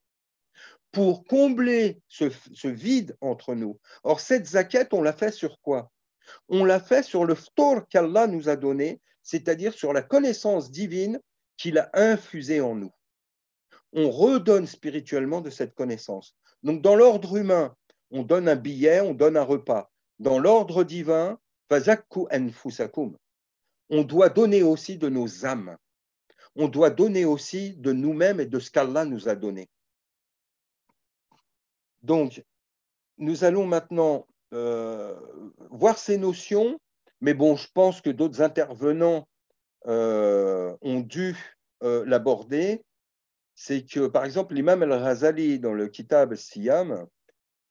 A: pour combler ce, vide entre nous. Or, cette zaquette, on l'a fait sur quoi On l'a fait sur le ftor qu'Allah nous a donné, c'est-à-dire sur la connaissance divine qu'il a infusée en nous. On redonne spirituellement de cette connaissance. Donc, dans l'ordre humain, on donne un billet, on donne un repas dans l'ordre divin, on doit donner aussi de nos âmes. On doit donner aussi de nous-mêmes et de ce qu'Allah nous a donné. Donc, nous allons maintenant euh, voir ces notions, mais bon, je pense que d'autres intervenants euh, ont dû euh, l'aborder. C'est que, par exemple, l'imam al-Razali, dans le Kitab Siyam,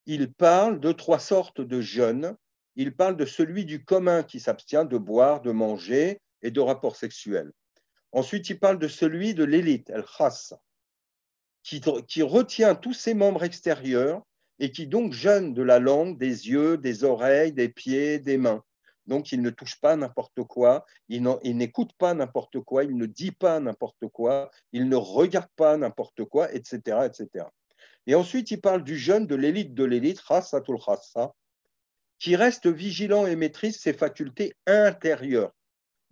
A: il parle de trois sortes de jeûnes. Il parle de celui du commun qui s'abstient de boire, de manger et de rapports sexuels. Ensuite, il parle de celui de l'élite, el khas, qui, retient tous ses membres extérieurs et qui donc jeûne de la langue, des yeux, des oreilles, des pieds, des mains. Donc, il ne touche pas n'importe quoi, il n'écoute pas n'importe quoi, il ne dit pas n'importe quoi, il ne regarde pas n'importe quoi, etc., etc. Et ensuite, il parle du jeune, de l'élite de l'élite, Rassa, qui reste vigilant et maîtrise ses facultés intérieures,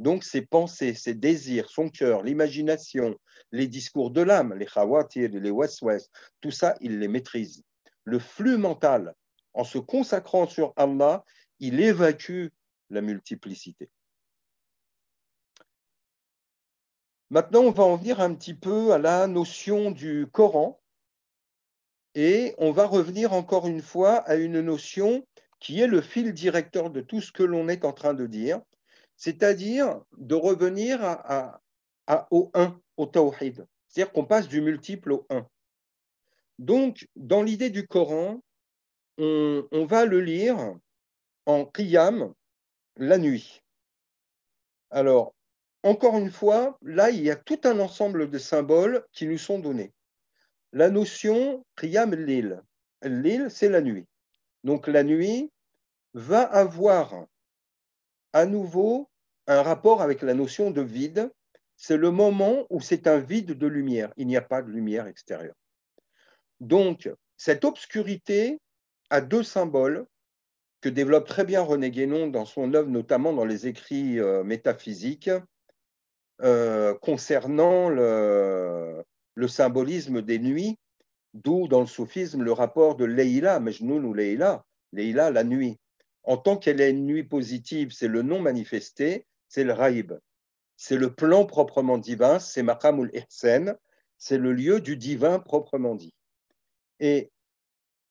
A: donc ses pensées, ses désirs, son cœur, l'imagination, les discours de l'âme, les khawatir, les West West, tout ça, il les maîtrise. Le flux mental, en se consacrant sur Allah, il évacue la multiplicité. Maintenant, on va en venir un petit peu à la notion du Coran et on va revenir encore une fois à une notion qui est le fil directeur de tout ce que l'on est en train de dire, c'est-à-dire de revenir à, au 1, au tawhid. C'est-à-dire qu'on passe du multiple au 1. Donc, dans l'idée du Coran, on, on, va le lire en qiyam la nuit. Alors, encore une fois, là, il y a tout un ensemble de symboles qui nous sont donnés la notion Priam l'île. L'île, c'est la nuit. Donc la nuit va avoir à nouveau un rapport avec la notion de vide. C'est le moment où c'est un vide de lumière. Il n'y a pas de lumière extérieure. Donc, cette obscurité a deux symboles que développe très bien René Guénon dans son œuvre, notamment dans les écrits euh, métaphysiques, euh, concernant le, le symbolisme des nuits, d'où dans le soufisme le rapport de Leïla, Mejnoun ou Leïla, Leïla, la nuit. En tant qu'elle est une nuit positive, c'est le non manifesté, c'est le raïb. C'est le plan proprement divin, c'est ul Ihsen, c'est le lieu du divin proprement dit. Et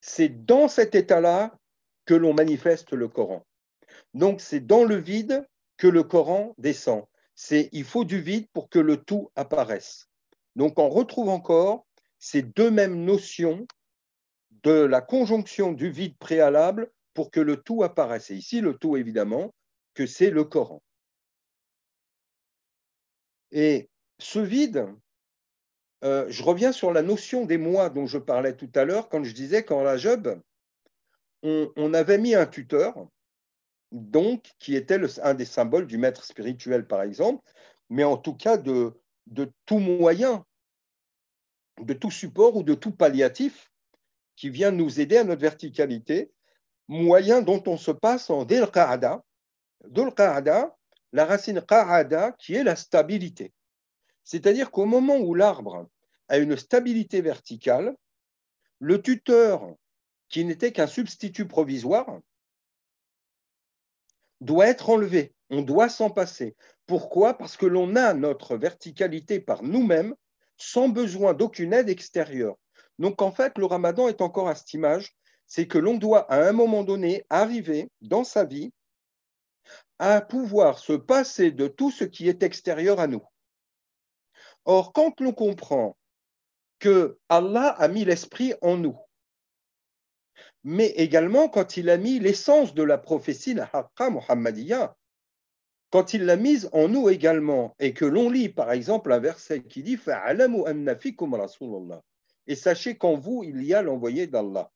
A: c'est dans cet état-là que l'on manifeste le Coran. Donc c'est dans le vide que le Coran descend. C'est il faut du vide pour que le tout apparaisse. Donc on retrouve encore ces deux mêmes notions de la conjonction du vide préalable pour que le tout apparaisse. Et ici, le tout, évidemment, que c'est le Coran. Et ce vide, euh, je reviens sur la notion des mois dont je parlais tout à l'heure, quand je disais qu'en la Job, on, avait mis un tuteur, donc, qui était un des symboles du maître spirituel, par exemple, mais en tout cas de, de tout moyen, de tout support ou de tout palliatif qui vient nous aider à notre verticalité, moyen dont on se passe en del Qa'ada. la racine Qa'ada qui est la stabilité. C'est-à-dire qu'au moment où l'arbre a une stabilité verticale, le tuteur, qui n'était qu'un substitut provisoire, doit être enlevé. On doit s'en passer. Pourquoi Parce que l'on a notre verticalité par nous-mêmes sans besoin d'aucune aide extérieure. Donc en fait, le ramadan est encore à cette image, c'est que l'on doit à un moment donné arriver dans sa vie à pouvoir se passer de tout ce qui est extérieur à nous. Or, quand l'on comprend que Allah a mis l'esprit en nous, mais également quand il a mis l'essence de la prophétie, la Haqqa quand il l'a mise en nous également, et que l'on lit par exemple un verset qui dit Et sachez qu'en vous, il y a l'envoyé d'Allah.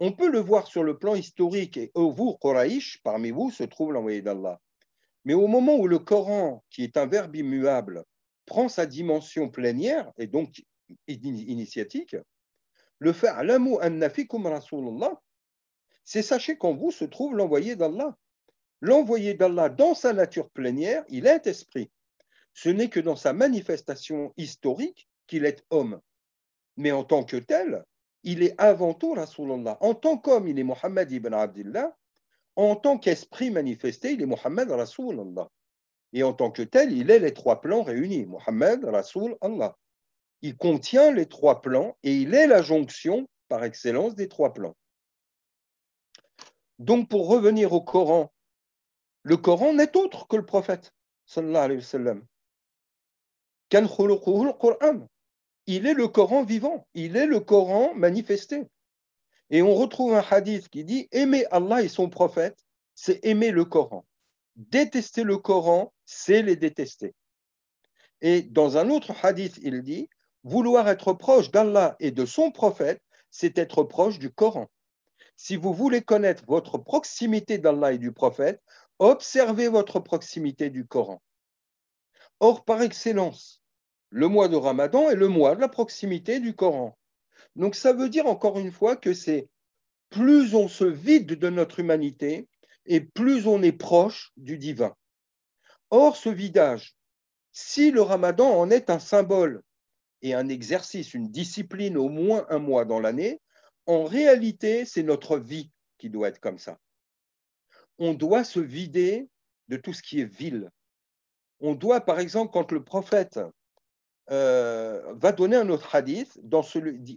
A: On peut le voir sur le plan historique, et vous, Quraish, parmi vous se trouve l'envoyé d'Allah. Mais au moment où le Coran, qui est un verbe immuable, prend sa dimension plénière et donc initiatique, le fa'alamu annafikum rasulullah, c'est sachez qu'en vous se trouve l'envoyé d'Allah. L'envoyé d'Allah dans sa nature plénière, il est esprit. Ce n'est que dans sa manifestation historique qu'il est homme. Mais en tant que tel, il est avant tout Allah. En tant qu'homme, il est Mohammed ibn Abdullah. En tant qu'esprit manifesté, il est Mohammed Allah. Et en tant que tel, il est les trois plans réunis, Mohammed, Rasoul, Allah. Il contient les trois plans et il est la jonction par excellence des trois plans. Donc pour revenir au Coran le Coran n'est autre que le prophète, sallallahu alayhi wa sallam. Il est le Coran vivant, il est le Coran manifesté. Et on retrouve un hadith qui dit aimer Allah et son prophète, c'est aimer le Coran. Détester le Coran, c'est les détester. Et dans un autre hadith, il dit vouloir être proche d'Allah et de son prophète, c'est être proche du Coran. Si vous voulez connaître votre proximité d'Allah et du prophète, Observez votre proximité du Coran. Or, par excellence, le mois de Ramadan est le mois de la proximité du Coran. Donc ça veut dire encore une fois que c'est plus on se vide de notre humanité et plus on est proche du divin. Or, ce vidage, si le ramadan en est un symbole et un exercice, une discipline au moins un mois dans l'année, en réalité, c'est notre vie qui doit être comme ça on doit se vider de tout ce qui est vil. On doit, par exemple, quand le prophète euh, va donner un autre hadith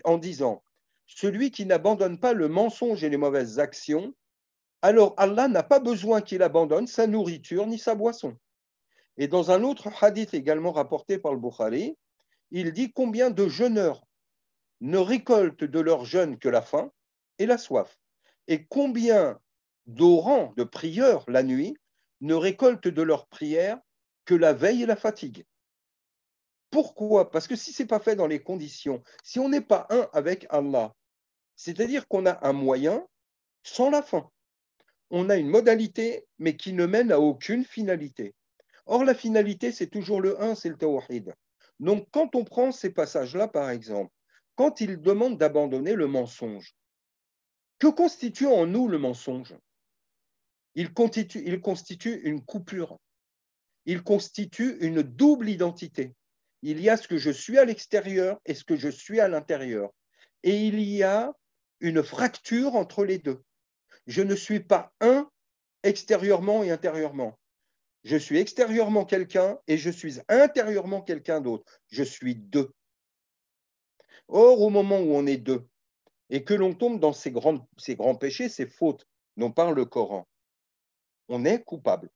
A: en disant Celui qui n'abandonne pas le mensonge et les mauvaises actions, alors Allah n'a pas besoin qu'il abandonne sa nourriture ni sa boisson. Et dans un autre hadith également rapporté par le Bukhari, il dit combien de jeûneurs ne récoltent de leur jeûne que la faim et la soif, et combien d'orants, de prieurs la nuit, ne récoltent de leur prière que la veille et la fatigue. Pourquoi Parce que si ce n'est pas fait dans les conditions, si on n'est pas un avec Allah, c'est-à-dire qu'on a un moyen sans la fin. On a une modalité, mais qui ne mène à aucune finalité. Or, la finalité, c'est toujours le un, c'est le tawhid. Donc, quand on prend ces passages-là, par exemple, quand il demande d'abandonner le mensonge, que constitue en nous le mensonge il constitue, une coupure, il constitue une double identité. Il y a ce que je suis à l'extérieur et ce que je suis à l'intérieur. Et il y a une fracture entre les deux. Je ne suis pas un extérieurement et intérieurement. Je suis extérieurement quelqu'un et je suis intérieurement quelqu'un d'autre. Je suis deux. Or, au moment où on est deux et que l'on tombe dans ces, grands, ces grands péchés, ces fautes dont parle le Coran, on est coupable.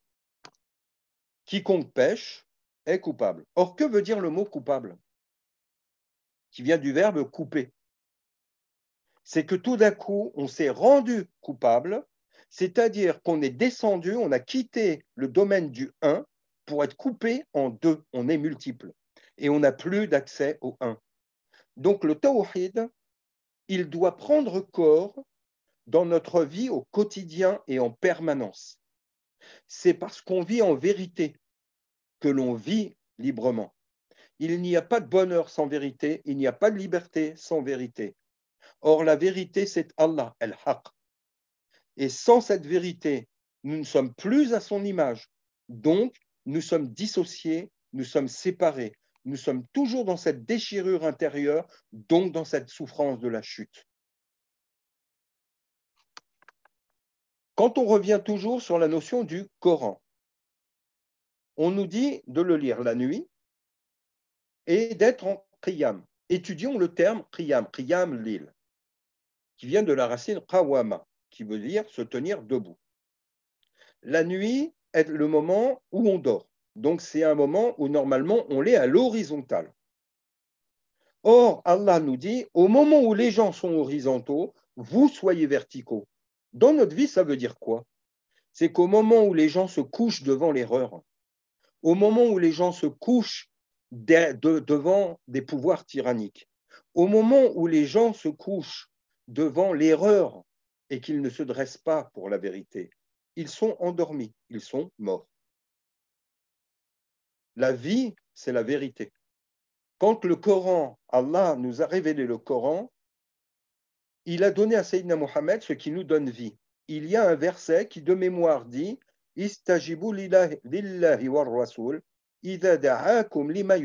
A: Quiconque pêche est coupable. Or, que veut dire le mot coupable Qui vient du verbe couper. C'est que tout d'un coup, on s'est rendu coupable, c'est-à-dire qu'on est descendu, on a quitté le domaine du 1 pour être coupé en deux. On est multiple et on n'a plus d'accès au 1. Donc le tawhid, il doit prendre corps dans notre vie au quotidien et en permanence. C'est parce qu'on vit en vérité que l'on vit librement. Il n'y a pas de bonheur sans vérité, il n'y a pas de liberté sans vérité. Or, la vérité, c'est Allah, el haq Et sans cette vérité, nous ne sommes plus à son image. Donc, nous sommes dissociés, nous sommes séparés. Nous sommes toujours dans cette déchirure intérieure, donc dans cette souffrance de la chute. Quand on revient toujours sur la notion du Coran, on nous dit de le lire la nuit et d'être en qiyam. Étudions le terme qiyam, qiyam l'île, qui vient de la racine qawama, qui veut dire se tenir debout. La nuit est le moment où on dort. Donc c'est un moment où normalement on l'est à l'horizontale. Or, Allah nous dit, au moment où les gens sont horizontaux, vous soyez verticaux. Dans notre vie, ça veut dire quoi C'est qu'au moment où les gens se couchent devant l'erreur, au moment où les gens se couchent devant des pouvoirs tyranniques, au moment où les gens se couchent devant l'erreur et qu'ils ne se dressent pas pour la vérité, ils sont endormis, ils sont morts. La vie, c'est la vérité. Quand le Coran, Allah nous a révélé le Coran, il a donné à Sayyidina Mohammed ce qui nous donne vie. Il y a un verset qui, de mémoire, dit rasul, lima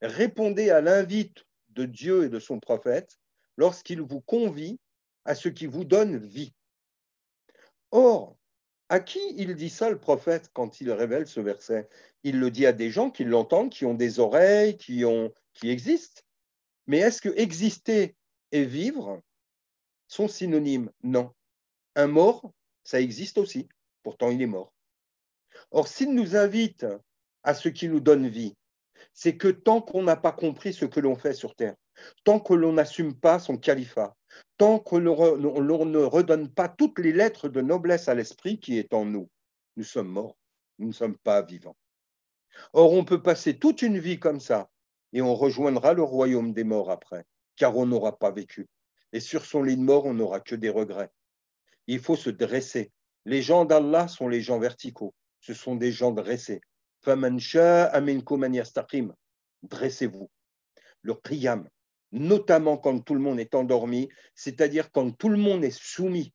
A: Répondez à l'invite de Dieu et de son prophète lorsqu'il vous convie à ce qui vous donne vie. Or, à qui il dit ça le prophète quand il révèle ce verset Il le dit à des gens qui l'entendent, qui ont des oreilles, qui, qui existent. Mais est-ce que exister et vivre sont synonymes Non. Un mort, ça existe aussi, pourtant il est mort. Or, s'il nous invite à ce qui nous donne vie, c'est que tant qu'on n'a pas compris ce que l'on fait sur Terre, tant que l'on n'assume pas son califat, tant que l'on ne redonne pas toutes les lettres de noblesse à l'esprit qui est en nous, nous sommes morts, nous ne sommes pas vivants. Or, on peut passer toute une vie comme ça, et on rejoindra le royaume des morts après car on n'aura pas vécu. Et sur son lit de mort, on n'aura que des regrets. Il faut se dresser. Les gens d'Allah sont les gens verticaux. Ce sont des gens dressés. Dressez-vous. Le priam, notamment quand tout le monde est endormi, c'est-à-dire quand tout le monde est soumis,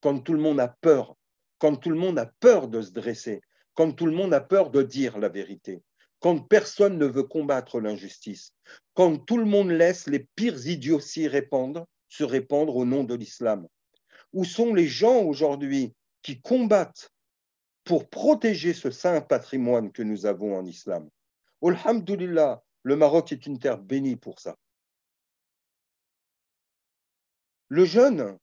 A: quand tout le monde a peur, quand tout le monde a peur de se dresser, quand tout le monde a peur de dire la vérité quand personne ne veut combattre l'injustice, quand tout le monde laisse les pires idioties se répandre au nom de l'islam. Où sont les gens aujourd'hui qui combattent pour protéger ce saint patrimoine que nous avons en islam Alhamdulillah, le Maroc est une terre bénie pour ça. Le jeune,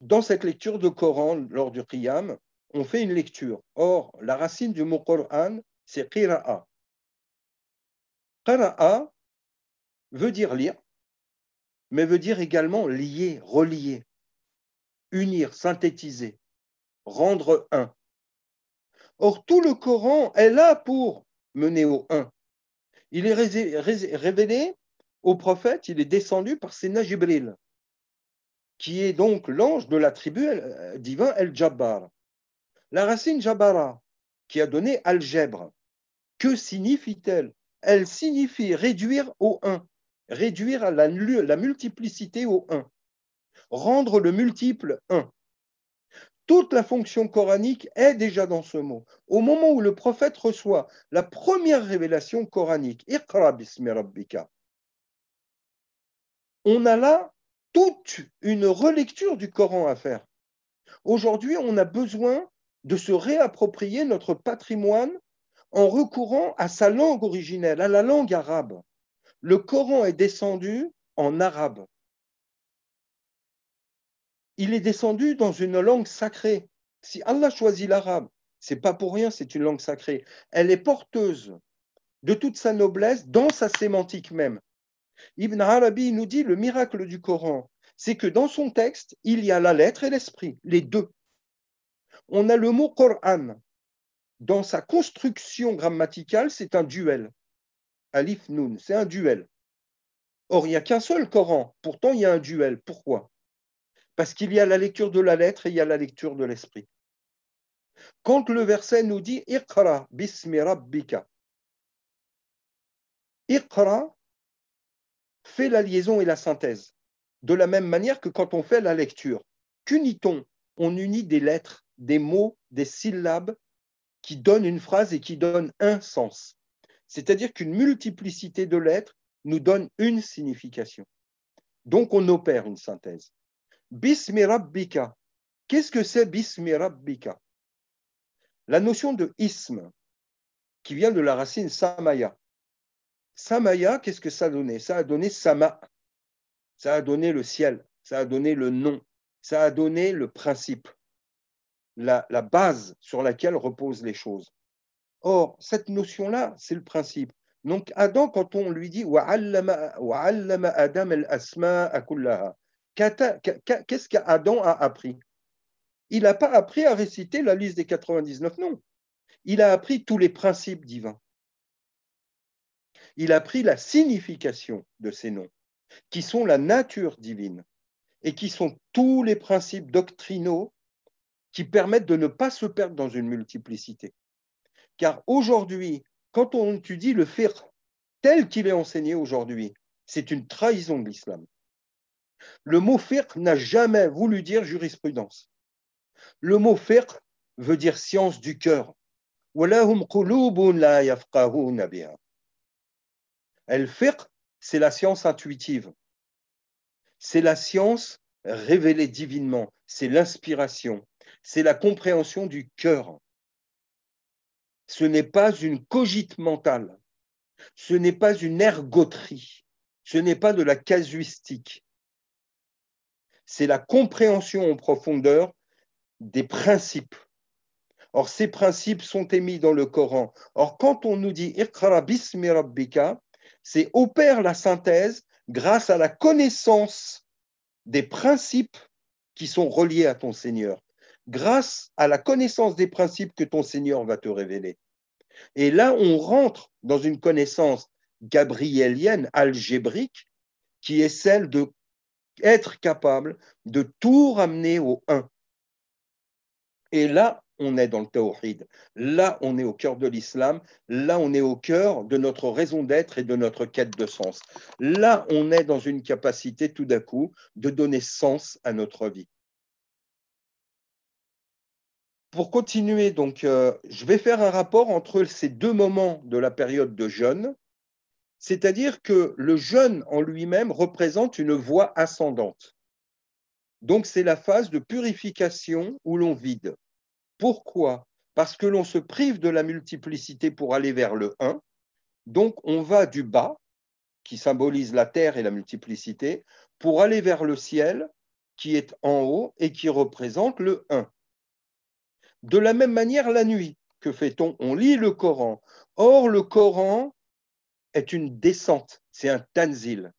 A: dans cette lecture de Coran lors du Qiyam, on fait une lecture. Or, la racine du mot Qur'an, c'est Qira'a. Qira'a veut dire lire, mais veut dire également lier, relier, unir, synthétiser, rendre un. Or, tout le Coran est là pour mener au un. Il est révélé au prophète, il est descendu par Sénat Jibril, qui est donc l'ange de la tribu euh, divin El-Jabbar. La racine jabara, qui a donné algèbre, que signifie-t-elle Elle signifie réduire au 1, réduire à la, la multiplicité au 1, rendre le multiple 1. Toute la fonction coranique est déjà dans ce mot. Au moment où le prophète reçoit la première révélation coranique, on a là toute une relecture du Coran à faire. Aujourd'hui, on a besoin de se réapproprier notre patrimoine en recourant à sa langue originelle, à la langue arabe. Le Coran est descendu en arabe. Il est descendu dans une langue sacrée. Si Allah choisit l'arabe, c'est pas pour rien, c'est une langue sacrée. Elle est porteuse de toute sa noblesse dans sa sémantique même. Ibn Arabi nous dit le miracle du Coran, c'est que dans son texte, il y a la lettre et l'esprit, les deux on a le mot Coran. Dans sa construction grammaticale, c'est un duel. Alif Nun, c'est un duel. Or, il n'y a qu'un seul Coran. Pourtant, il y a un duel. Pourquoi Parce qu'il y a la lecture de la lettre et il y a la lecture de l'esprit. Quand le verset nous dit Iqra bismi rabbika, Iqra fait la liaison et la synthèse, de la même manière que quand on fait la lecture. Qu'unit-on On unit des lettres des mots, des syllabes qui donnent une phrase et qui donnent un sens. C'est-à-dire qu'une multiplicité de lettres nous donne une signification. Donc on opère une synthèse. Bismirabbika. Qu'est-ce que c'est Bismirabbika La notion de isme, qui vient de la racine samaya. Samaya, qu'est-ce que ça a donné Ça a donné sama. Ça a donné le ciel. Ça a donné le nom. Ça a donné le principe la, base sur laquelle reposent les choses. Or, cette notion-là, c'est le principe. Donc, Adam, quand on lui dit Wa'allama Adam al qu'est-ce qu'Adam a appris Il n'a pas appris à réciter la liste des 99 noms. Il a appris tous les principes divins. Il a appris la signification de ces noms, qui sont la nature divine et qui sont tous les principes doctrinaux qui permettent de ne pas se perdre dans une multiplicité. Car aujourd'hui, quand on étudie le fiqh tel qu'il est enseigné aujourd'hui, c'est une trahison de l'islam. Le mot fiqh n'a jamais voulu dire jurisprudence. Le mot fiqh veut dire science du cœur. El fiqh, c'est la science intuitive. C'est la science révélée divinement. C'est l'inspiration c'est la compréhension du cœur. Ce n'est pas une cogite mentale, ce n'est pas une ergoterie, ce n'est pas de la casuistique. C'est la compréhension en profondeur des principes. Or, ces principes sont émis dans le Coran. Or, quand on nous dit Irkara bismi c'est opère la synthèse grâce à la connaissance des principes qui sont reliés à ton Seigneur grâce à la connaissance des principes que ton Seigneur va te révéler. Et là, on rentre dans une connaissance gabrielienne, algébrique, qui est celle de être capable de tout ramener au un. Et là, on est dans le tawhid. Là, on est au cœur de l'islam. Là, on est au cœur de notre raison d'être et de notre quête de sens. Là, on est dans une capacité tout d'un coup de donner sens à notre vie pour continuer, donc, euh, je vais faire un rapport entre ces deux moments de la période de jeûne, c'est-à-dire que le jeûne en lui-même représente une voie ascendante. Donc, c'est la phase de purification où l'on vide. Pourquoi Parce que l'on se prive de la multiplicité pour aller vers le 1. Donc, on va du bas, qui symbolise la terre et la multiplicité, pour aller vers le ciel, qui est en haut et qui représente le 1. De la même manière, la nuit, que fait-on On lit le Coran. Or, le Coran est une descente, c'est un tanzil,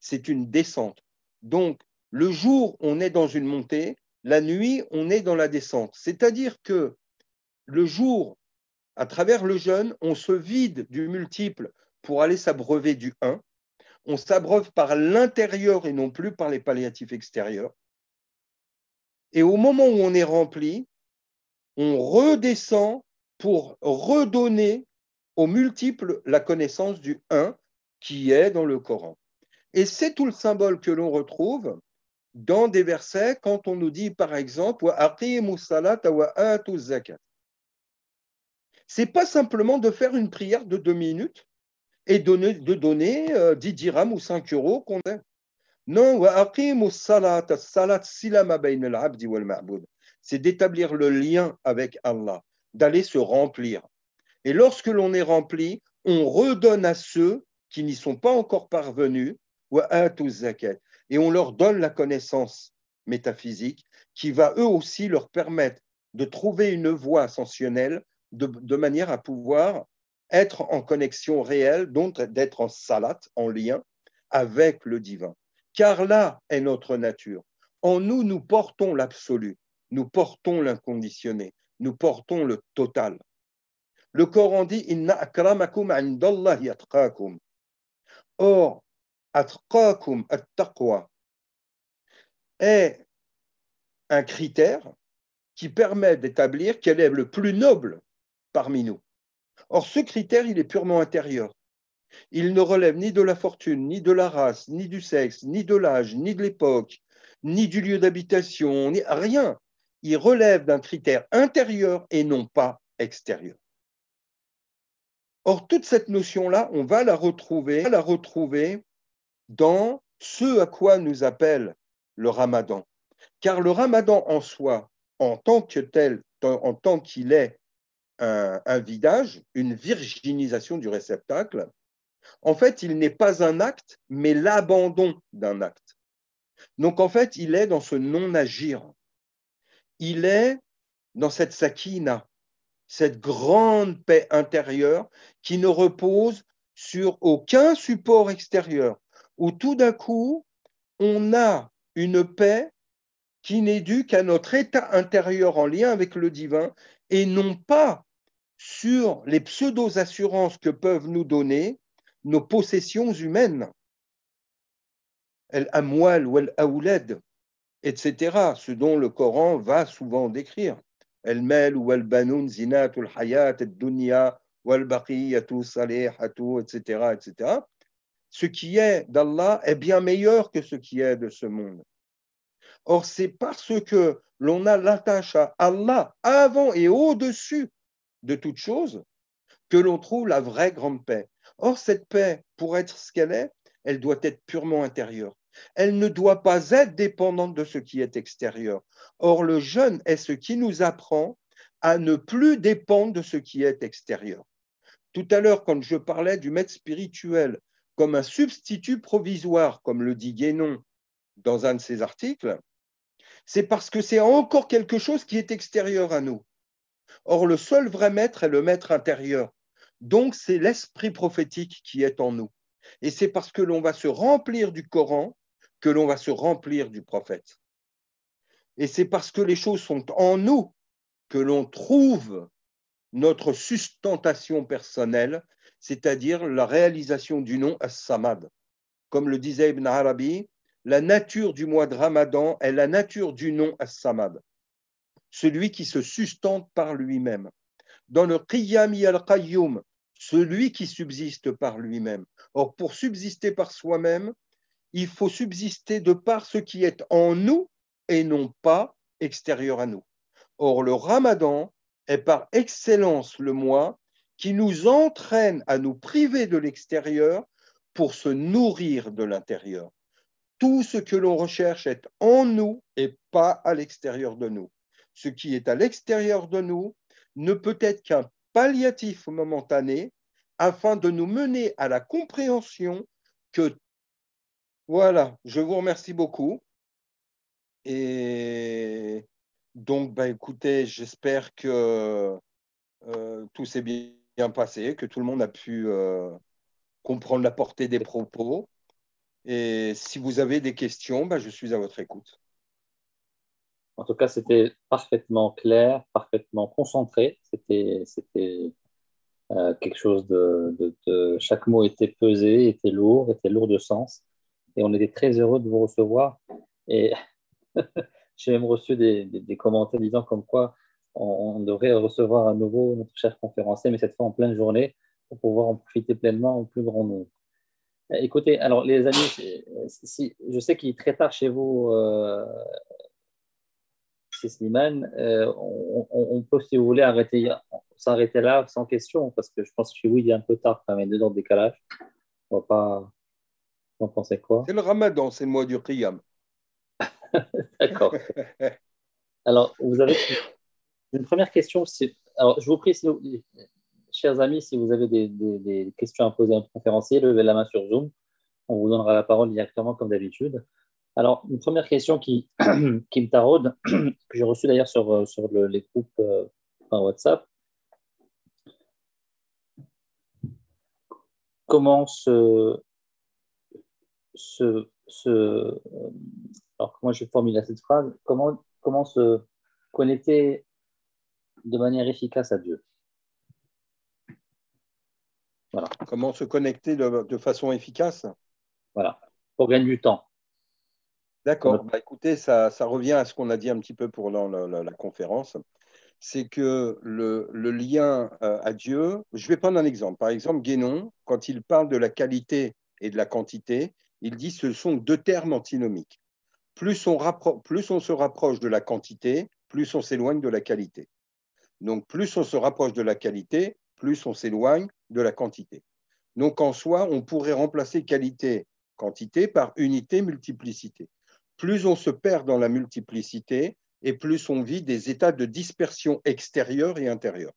A: c'est une descente. Donc, le jour, on est dans une montée, la nuit, on est dans la descente. C'est-à-dire que le jour, à travers le jeûne, on se vide du multiple pour aller s'abreuver du 1. On s'abreuve par l'intérieur et non plus par les palliatifs extérieurs. Et au moment où on est rempli, on redescend pour redonner aux multiples la connaissance du un qui est dans le Coran. Et c'est tout le symbole que l'on retrouve dans des versets quand on nous dit par exemple C'est pas simplement de faire une prière de deux minutes et de donner 10 euh, dirhams ou 5 euros qu'on a. Non, salat, salat c'est d'établir le lien avec Allah, d'aller se remplir. Et lorsque l'on est rempli, on redonne à ceux qui n'y sont pas encore parvenus, et on leur donne la connaissance métaphysique qui va eux aussi leur permettre de trouver une voie ascensionnelle de, de manière à pouvoir être en connexion réelle, donc d'être en salat, en lien avec le divin. Car là est notre nature. En nous, nous portons l'absolu nous portons l'inconditionné, nous portons le total. Le Coran dit Inna akramakum indallahi atqakum. Or, atqakum at-taqwa est un critère qui permet d'établir quel est le plus noble parmi nous. Or, ce critère, il est purement intérieur. Il ne relève ni de la fortune, ni de la race, ni du sexe, ni de l'âge, ni de l'époque, ni du lieu d'habitation, ni rien relève d'un critère intérieur et non pas extérieur. Or, toute cette notion-là, on va la retrouver, la retrouver dans ce à quoi nous appelle le ramadan. Car le ramadan en soi, en tant que tel, en tant qu'il est un, un vidage, une virginisation du réceptacle, en fait, il n'est pas un acte, mais l'abandon d'un acte. Donc, en fait, il est dans ce non-agir il est dans cette sakina, cette grande paix intérieure qui ne repose sur aucun support extérieur, où tout d'un coup, on a une paix qui n'est due qu'à notre état intérieur en lien avec le divin et non pas sur les pseudo-assurances que peuvent nous donner nos possessions humaines. El Amwal ou El Aouled, etc., ce dont le Coran va souvent décrire. ou Zinatul Hayat, dunya wal Salihatu, etc., etc. Ce qui est d'Allah est bien meilleur que ce qui est de ce monde. Or, c'est parce que l'on a l'attache à Allah avant et au-dessus de toute chose que l'on trouve la vraie grande paix. Or, cette paix, pour être ce qu'elle est, elle doit être purement intérieure. Elle ne doit pas être dépendante de ce qui est extérieur. Or, le jeûne est ce qui nous apprend à ne plus dépendre de ce qui est extérieur. Tout à l'heure, quand je parlais du maître spirituel comme un substitut provisoire, comme le dit Guénon dans un de ses articles, c'est parce que c'est encore quelque chose qui est extérieur à nous. Or, le seul vrai maître est le maître intérieur. Donc, c'est l'esprit prophétique qui est en nous. Et c'est parce que l'on va se remplir du Coran que l'on va se remplir du prophète. Et c'est parce que les choses sont en nous que l'on trouve notre sustentation personnelle, c'est-à-dire la réalisation du nom As-Samad. Comme le disait Ibn Arabi, la nature du mois de Ramadan est la nature du nom As-Samad, celui qui se sustente par lui-même. Dans le Qiyami al-Qayyum, celui qui subsiste par lui-même. Or, pour subsister par soi-même, il faut subsister de par ce qui est en nous et non pas extérieur à nous. Or, le ramadan est par excellence le mois qui nous entraîne à nous priver de l'extérieur pour se nourrir de l'intérieur. Tout ce que l'on recherche est en nous et pas à l'extérieur de nous. Ce qui est à l'extérieur de nous ne peut être qu'un palliatif momentané afin de nous mener à la compréhension que voilà, je vous remercie beaucoup. Et donc, bah, écoutez, j'espère que euh, tout s'est bien passé, que tout le monde a pu euh, comprendre la portée des propos. Et si vous avez des questions, bah, je suis à votre écoute.
B: En tout cas, c'était parfaitement clair, parfaitement concentré. C'était euh, quelque chose de, Chaque mot était pesé, était lourd, était lourd de sens et on était très heureux de vous recevoir. Et (laughs) j'ai même reçu des, commentaires disant comme quoi on, devrait recevoir à nouveau notre cher conférencier, mais cette fois en pleine journée, pour pouvoir en profiter pleinement au plus grand nombre. Euh, écoutez, alors les amis, si, je sais qu'il est très tard chez vous, euh, Slimane, euh, on, peut, si vous voulez, arrêter, s'arrêter là sans question, parce que je pense que chez il est un peu tard, quand mais deux de décalage. On ne va pas vous en pensez quoi C'est le
A: ramadan, c'est
B: le mois du Qiyam. (laughs) D'accord. (laughs) Alors, vous avez une première question. Alors, je vous prie, chers amis, si vous avez des, questions à poser en conférencier, levez la main sur Zoom. On vous donnera la parole directement, comme d'habitude. Alors, une première question qui, (clears throat) qui me taraude, (clears throat) que j'ai reçue d'ailleurs sur, euh, sur les groupes euh, WhatsApp. Comment se, ce euh, alors comment je formule cette phrase comment, comment se connecter de manière efficace à Dieu Voilà.
A: Comment se connecter de, de façon efficace
B: Voilà, pour gagner du temps.
A: D'accord. Bah, écoutez, ça, ça, revient à ce qu'on a dit un petit peu pour la, la, conférence. C'est que le, le lien euh, à Dieu, je vais prendre un exemple. Par exemple, Guénon, quand il parle de la qualité et de la quantité, il dit ce sont deux termes antinomiques. Plus on, plus on se rapproche de la quantité, plus on s'éloigne de la qualité. Donc plus on se rapproche de la qualité, plus on s'éloigne de la quantité. Donc en soi, on pourrait remplacer qualité, quantité par unité, multiplicité. Plus on se perd dans la multiplicité et plus on vit des états de dispersion extérieure et intérieure.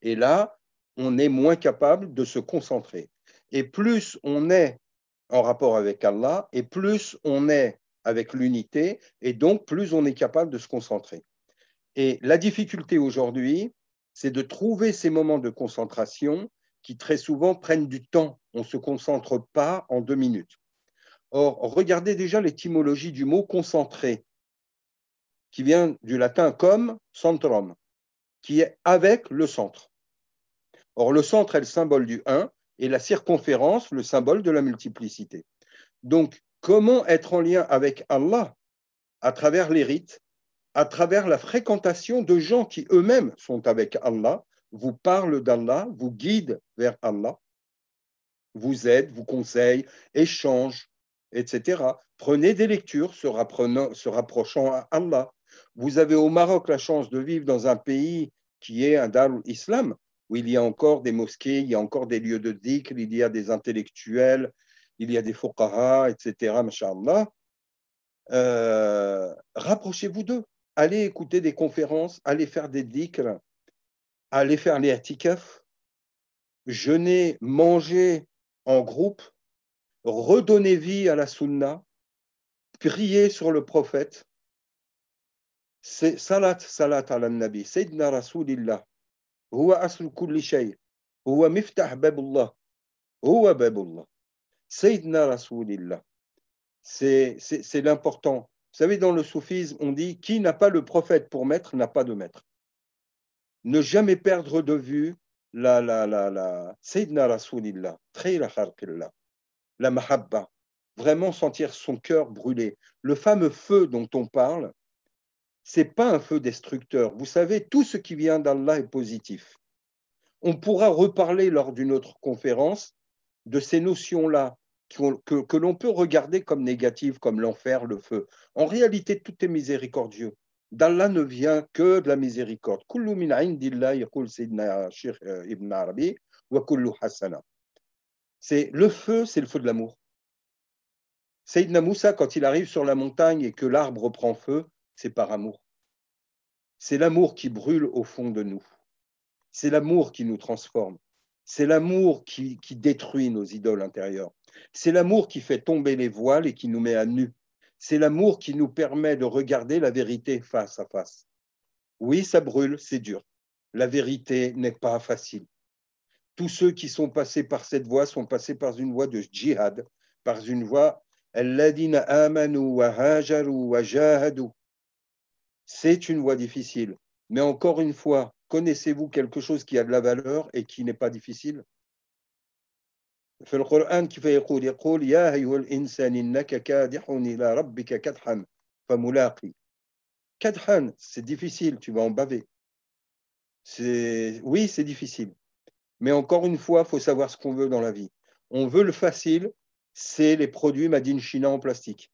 A: Et là, on est moins capable de se concentrer. Et plus on est en rapport avec Allah, et plus on est avec l'unité, et donc plus on est capable de se concentrer. Et la difficulté aujourd'hui, c'est de trouver ces moments de concentration qui très souvent prennent du temps. On ne se concentre pas en deux minutes. Or, regardez déjà l'étymologie du mot concentré, qui vient du latin comme centrum, qui est avec le centre. Or, le centre est le symbole du 1, et la circonférence, le symbole de la multiplicité. Donc, comment être en lien avec Allah à travers les rites, à travers la fréquentation de gens qui eux-mêmes sont avec Allah, vous parlent d'Allah, vous guident vers Allah, vous aident, vous conseillent, échangent, etc. Prenez des lectures se, rapprochant à Allah. Vous avez au Maroc la chance de vivre dans un pays qui est un Darul Islam, où il y a encore des mosquées, il y a encore des lieux de dhikr, il y a des intellectuels, il y a des fuqaha, etc. Euh, rapprochez-vous d'eux. Allez écouter des conférences, allez faire des dhikr, allez faire les atikaf, jeûner, manger en groupe, redonner vie à la sunna, prier sur le prophète. C'est salat, salat ala nabi, Sayyidina Rasulillah, c'est l'important vous savez dans le soufisme on dit qui n'a pas le prophète pour maître n'a pas de maître ne jamais perdre de vue la mahabba vraiment sentir son cœur brûler le fameux feu dont on parle c'est pas un feu destructeur. Vous savez, tout ce qui vient d'Allah est positif. On pourra reparler lors d'une autre conférence de ces notions-là que, l'on peut regarder comme négatives, comme l'enfer, le feu. En réalité, tout est miséricordieux. D'Allah ne vient que de la miséricorde. Euh, c'est le feu, c'est le feu de l'amour. Sayyidina Moussa, quand il arrive sur la montagne et que l'arbre prend feu, c'est par amour. C'est l'amour qui brûle au fond de nous. C'est l'amour qui nous transforme. C'est l'amour qui, détruit nos idoles intérieures. C'est l'amour qui fait tomber les voiles et qui nous met à nu. C'est l'amour qui nous permet de regarder la vérité face à face. Oui, ça brûle, c'est dur. La vérité n'est pas facile. Tous ceux qui sont passés par cette voie sont passés par une voie de djihad, par une voie c'est une voie difficile. Mais encore une fois, connaissez-vous quelque chose qui a de la valeur et qui n'est pas difficile c'est difficile, tu vas en baver. Oui, c'est difficile. Mais encore une fois, il faut savoir ce qu'on veut dans la vie. On veut le facile, c'est les produits Madine China en plastique.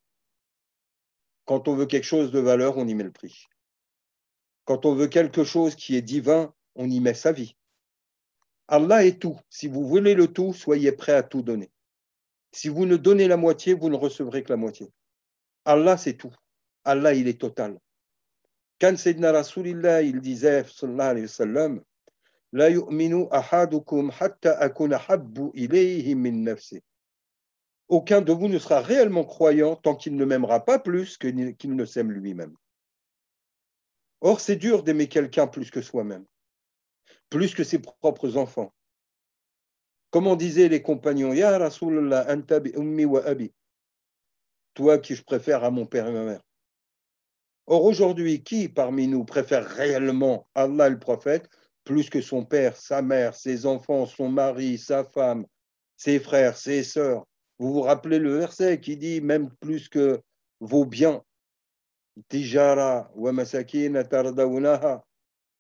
A: Quand on veut quelque chose de valeur, on y met le prix. Quand on veut quelque chose qui est divin, on y met sa vie. Allah est tout. Si vous voulez le tout, soyez prêt à tout donner. Si vous ne donnez la moitié, vous ne recevrez que la moitié. Allah, c'est tout. Allah, il est total. Quand Sayyidina Rasulillah, il disait, sallallahu alayhi wa La yu'minu ahadukum hatta akuna habbu ilayhi min nafsi. Aucun de vous ne sera réellement croyant tant qu'il ne m'aimera pas plus qu'il ne s'aime lui-même. Or, c'est dur d'aimer quelqu'un plus que soi-même, plus que ses propres enfants. Comme disaient les compagnons, Ya Rasulullah anta bi ummi wa abi. Toi qui je préfère à mon père et ma mère. Or, aujourd'hui, qui parmi nous préfère réellement Allah le prophète plus que son père, sa mère, ses enfants, son mari, sa femme, ses frères, ses sœurs, vous vous rappelez le verset qui dit même plus que vos biens, tijara wa masakin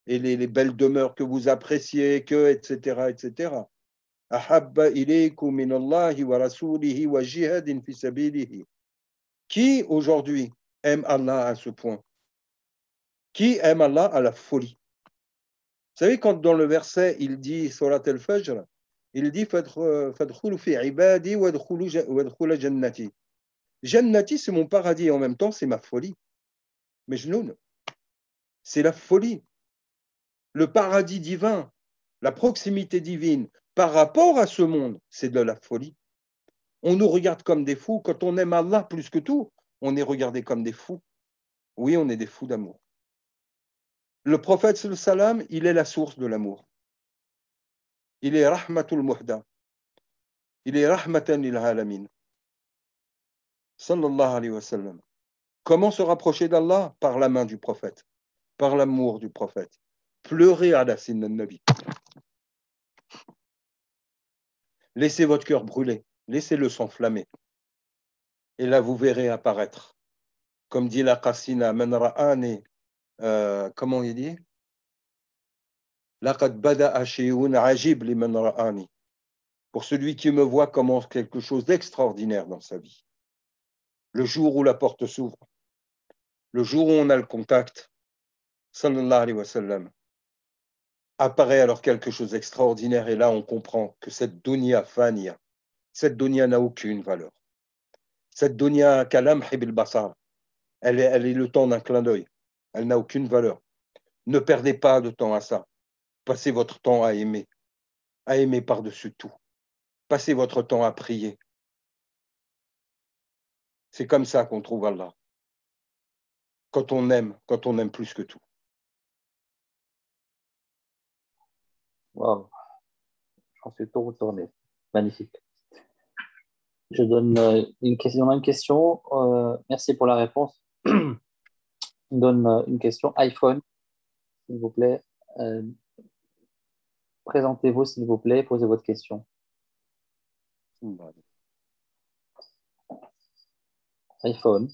A: et les, belles demeures que vous appréciez, que, etc., etc. Ahabba ilaykum min Allahi wa wa Qui aujourd'hui aime Allah à ce point Qui aime Allah à la folie Vous savez, quand dans le verset il dit Surat al-Fajr, il dit euh, jannati. Jannati, c'est mon paradis en même temps, c'est ma folie. Mais pas. c'est la folie. Le paradis divin, la proximité divine par rapport à ce monde, c'est de la folie. On nous regarde comme des fous. Quand on aime Allah plus que tout, on est regardé comme des fous. Oui, on est des fous d'amour. Le prophète, il est la source de l'amour il est rahmatul muhda. Il est rahmatan il Sallallahu alayhi wa sallam. Comment se rapprocher d'Allah Par la main du prophète, par l'amour du prophète. Pleurez à la nabi. Laissez votre cœur brûler, laissez-le s'enflammer. Et là, vous verrez apparaître. Comme dit la Qasina, euh, comment il dit pour celui qui me voit commence quelque chose d'extraordinaire dans sa vie. Le jour où la porte s'ouvre, le jour où on a le contact, sallallahu alayhi wa sallam, apparaît alors quelque chose d'extraordinaire et là on comprend que cette dunya fania, cette dunya n'a aucune valeur. Cette dunya kalam basar, elle est, elle est le temps d'un clin d'œil, elle n'a aucune valeur. Ne perdez pas de temps à ça. Passez votre temps à aimer, à aimer par-dessus tout. Passez votre temps à prier. C'est comme ça qu'on trouve Allah.
B: Quand on aime, quand on aime plus que tout. Waouh, j'en suis tout retourné. Magnifique. Je donne euh, une question. Une question. Euh, merci pour la réponse. (clears throat) Je donne euh, une question. iPhone, s'il vous plaît. Présentez-vous, s'il vous plaît, posez votre question. iPhone.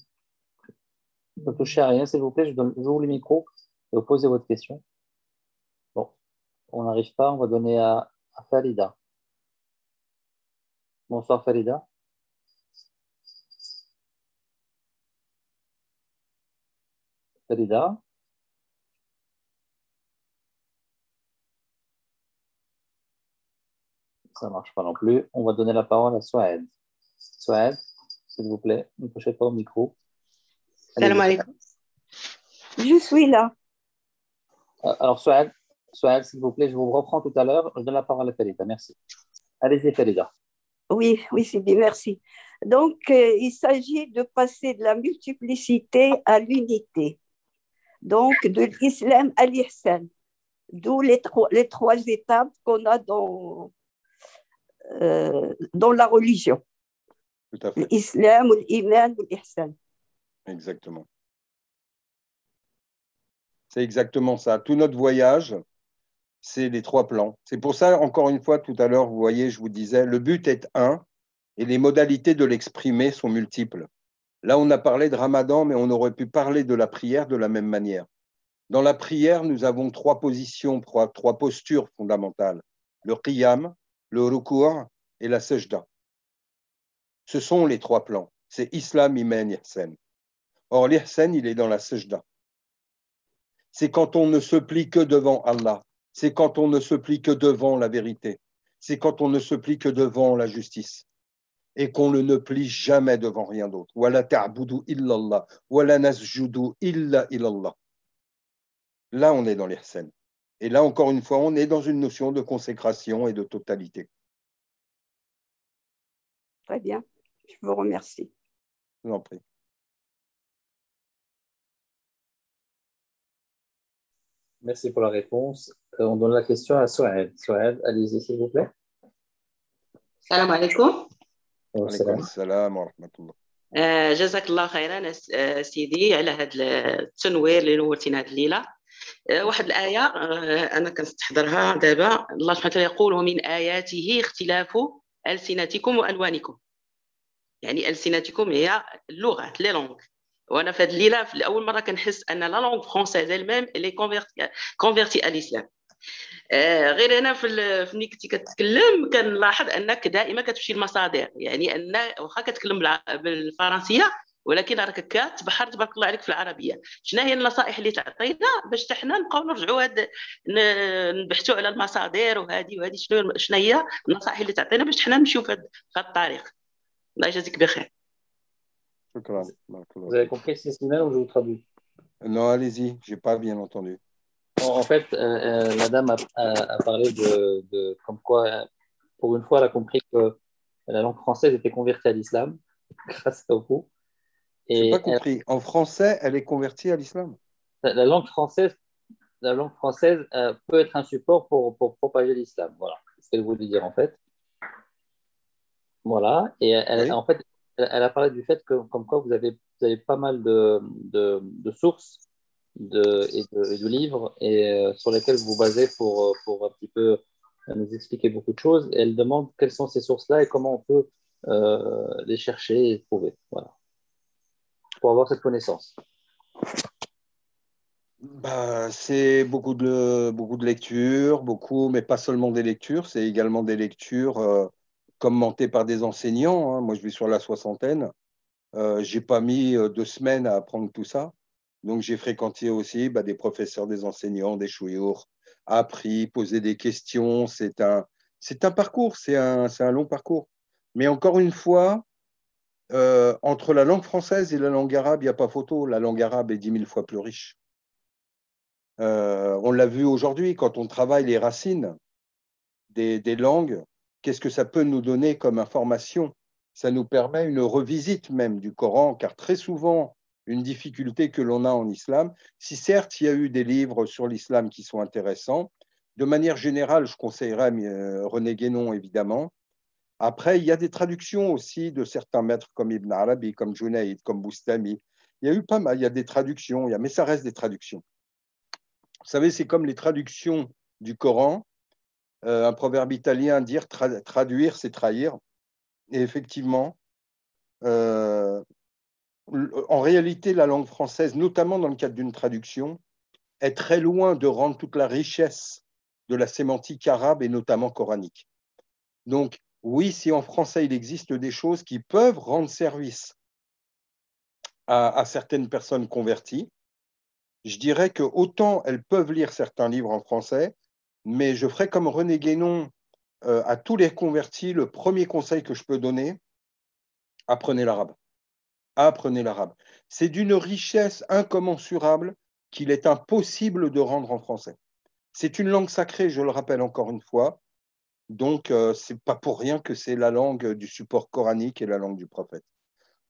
B: Ne touchez à rien, s'il vous plaît. Je, donne, le micro et vous posez votre question. Bon, on n'arrive pas. On va donner à Farida. Bonsoir, Farida. Farida. Ça ne marche pas non plus. On va donner la parole à Swahid. Swahid, s'il vous plaît, ne touchez pas au micro. Je suis là. Euh, alors, soit s'il vous plaît, je vous reprends tout à l'heure. Je donne la parole à Felida. Merci. Allez-y, Felida. Oui, oui, c'est bien, merci. Donc, euh, il s'agit de passer de la multiplicité à l'unité. Donc, de l'islam à l'ihsan. D'où les, les trois étapes qu'on a dans,
A: euh, dans la religion. Tout à fait. L'islam,
B: l'iman, l'ihsan.
A: Exactement. C'est exactement ça. Tout notre voyage, c'est les trois plans. C'est pour ça, encore une fois, tout à l'heure, vous voyez, je vous disais, le but est un et les modalités de l'exprimer sont multiples. Là, on a parlé de Ramadan, mais on aurait pu parler de la prière de la même manière. Dans la prière, nous avons trois positions, trois, trois postures fondamentales. Le qiyam, le recours et la sejda. Ce sont les trois plans. C'est Islam, Iman, Ihsan. Or, l'Ihsan, il est dans la sejda. C'est quand on ne se plie que devant Allah. C'est quand on ne se plie que devant la vérité. C'est quand on ne se plie que devant la justice et qu'on ne plie jamais devant rien d'autre. illallah, nasjudu illa illallah. Là, on est dans l'ihsan. Et là, encore une fois, on est dans une notion de consécration et de totalité. Très bien. Je vous remercie. Je vous en prie.
B: Merci pour la réponse. On donne la question à Soed. Soed, allez-y, s'il vous plaît. Salam alaikum.
A: السلام ورحمه الله
B: جزاك الله خيرا سيدي
A: على هذا التنوير اللي نورتينا هذه الليله آه، واحد الايه آه، انا كنستحضرها دابا الله سبحانه وتعالى يقول ومن اياته اختلاف السنتكم والوانكم يعني السنتكم هي اللغه لي لونغ وانا في هذه
B: الليله في اول مره كنحس ان لا لونغ فرونسيز ميم إلي كونفيرتي الاسلام غير هنا في فملي كنتي كتكلم كنلاحظ انك دائما كتمشي
A: المصادر يعني ان واخا كتكلم بالفرنسيه ولكن راك كات بحر تبارك الله عليك في العربيه شنو هي النصائح اللي تعطينا باش حنا نبقاو نرجعوا هاد
B: نبحثوا على المصادر وهذه وهذه شنو شنو هي النصائح اللي تعطينا باش حنا نمشيو في هذا الطريق الله يجازيك بخير
A: شكرا بارك الله vous avez compris Cécile ou je vous traduis non allez-y j'ai pas En fait, euh, euh,
B: Madame a, a, a parlé de, de comme quoi, pour une fois, elle a compris que la langue française était convertie à l'islam grâce à vous. Je n'ai pas compris. En français, elle est convertie à l'islam. La, langue française, la langue française euh, peut être un support pour, propager l'islam. Voilà ce qu'elle voulait dire en fait. Voilà. Et elle, en fait, elle, a parlé du fait que, comme quoi, vous avez, avez pas mal de, sources de, et, de, livres et, euh, sur lesquels vous basez pour, euh, pour un petit peu nous expliquer beaucoup de choses. elle demande quelles sont ces sources-là et comment on peut les chercher et trouver. Voilà pour avoir cette connaissance
A: bah, C'est beaucoup de, beaucoup de lectures, beaucoup, mais pas seulement des lectures, c'est également des lectures euh, commentées par des enseignants. Hein. Moi, je vis sur la soixantaine. Euh, j'ai pas mis euh, deux semaines à apprendre tout ça. Donc, j'ai fréquenté aussi bah, des professeurs, des enseignants, des chouillures, appris, posé des questions. C'est un, c'est un parcours, c'est un, un long parcours. Mais encore une fois, euh, entre la langue française et la langue arabe, il n'y a pas photo. La langue arabe est dix mille fois plus riche. Euh, on l'a vu aujourd'hui, quand on travaille les racines des, des langues, qu'est-ce que ça peut nous donner comme information Ça nous permet une revisite même du Coran, car très souvent, une difficulté que l'on a en islam, si certes il y a eu des livres sur l'islam qui sont intéressants, de manière générale, je conseillerais euh, René Guénon évidemment, après, il y a des traductions aussi de certains maîtres comme Ibn Arabi, comme Junaïd, comme Boustami. Il y a eu pas mal, il y a des traductions, mais ça reste des traductions. Vous savez, c'est comme les traductions du Coran. Euh, un proverbe italien dire traduire, c'est trahir. Et effectivement, euh, en réalité, la langue française, notamment dans le cadre d'une traduction, est très loin de rendre toute la richesse de la sémantique arabe et notamment coranique. Donc, oui, si en français il existe des choses qui peuvent rendre service à, certaines personnes converties, je dirais que autant elles peuvent lire certains livres en français, mais je ferai comme René Guénon euh, à tous les convertis, le premier conseil que je peux donner, apprenez l'arabe. Apprenez l'arabe. C'est d'une richesse incommensurable qu'il est impossible de rendre en français. C'est une langue sacrée, je le rappelle encore une fois. Donc, ce euh, c'est pas pour rien que c'est la langue du support coranique et la langue du prophète.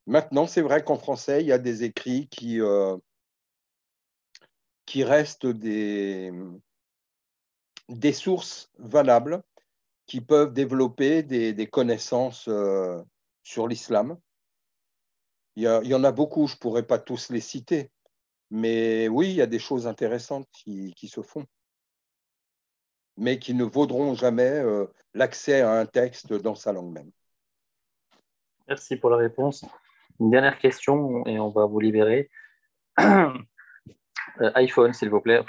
A: Maintenant, c'est vrai qu'en français, il y a des écrits qui, euh, qui restent des, des sources valables qui peuvent développer des, connaissances euh, sur l'islam. Il, y en a beaucoup, je ne pourrais pas tous les citer, mais oui, il y a des choses intéressantes qui se font mais qui ne vaudront jamais euh, l'accès à un texte dans sa langue même.
B: Merci pour la réponse. Une dernière question et on va vous libérer. (clears throat) Euh, iPhone, s'il vous plaît.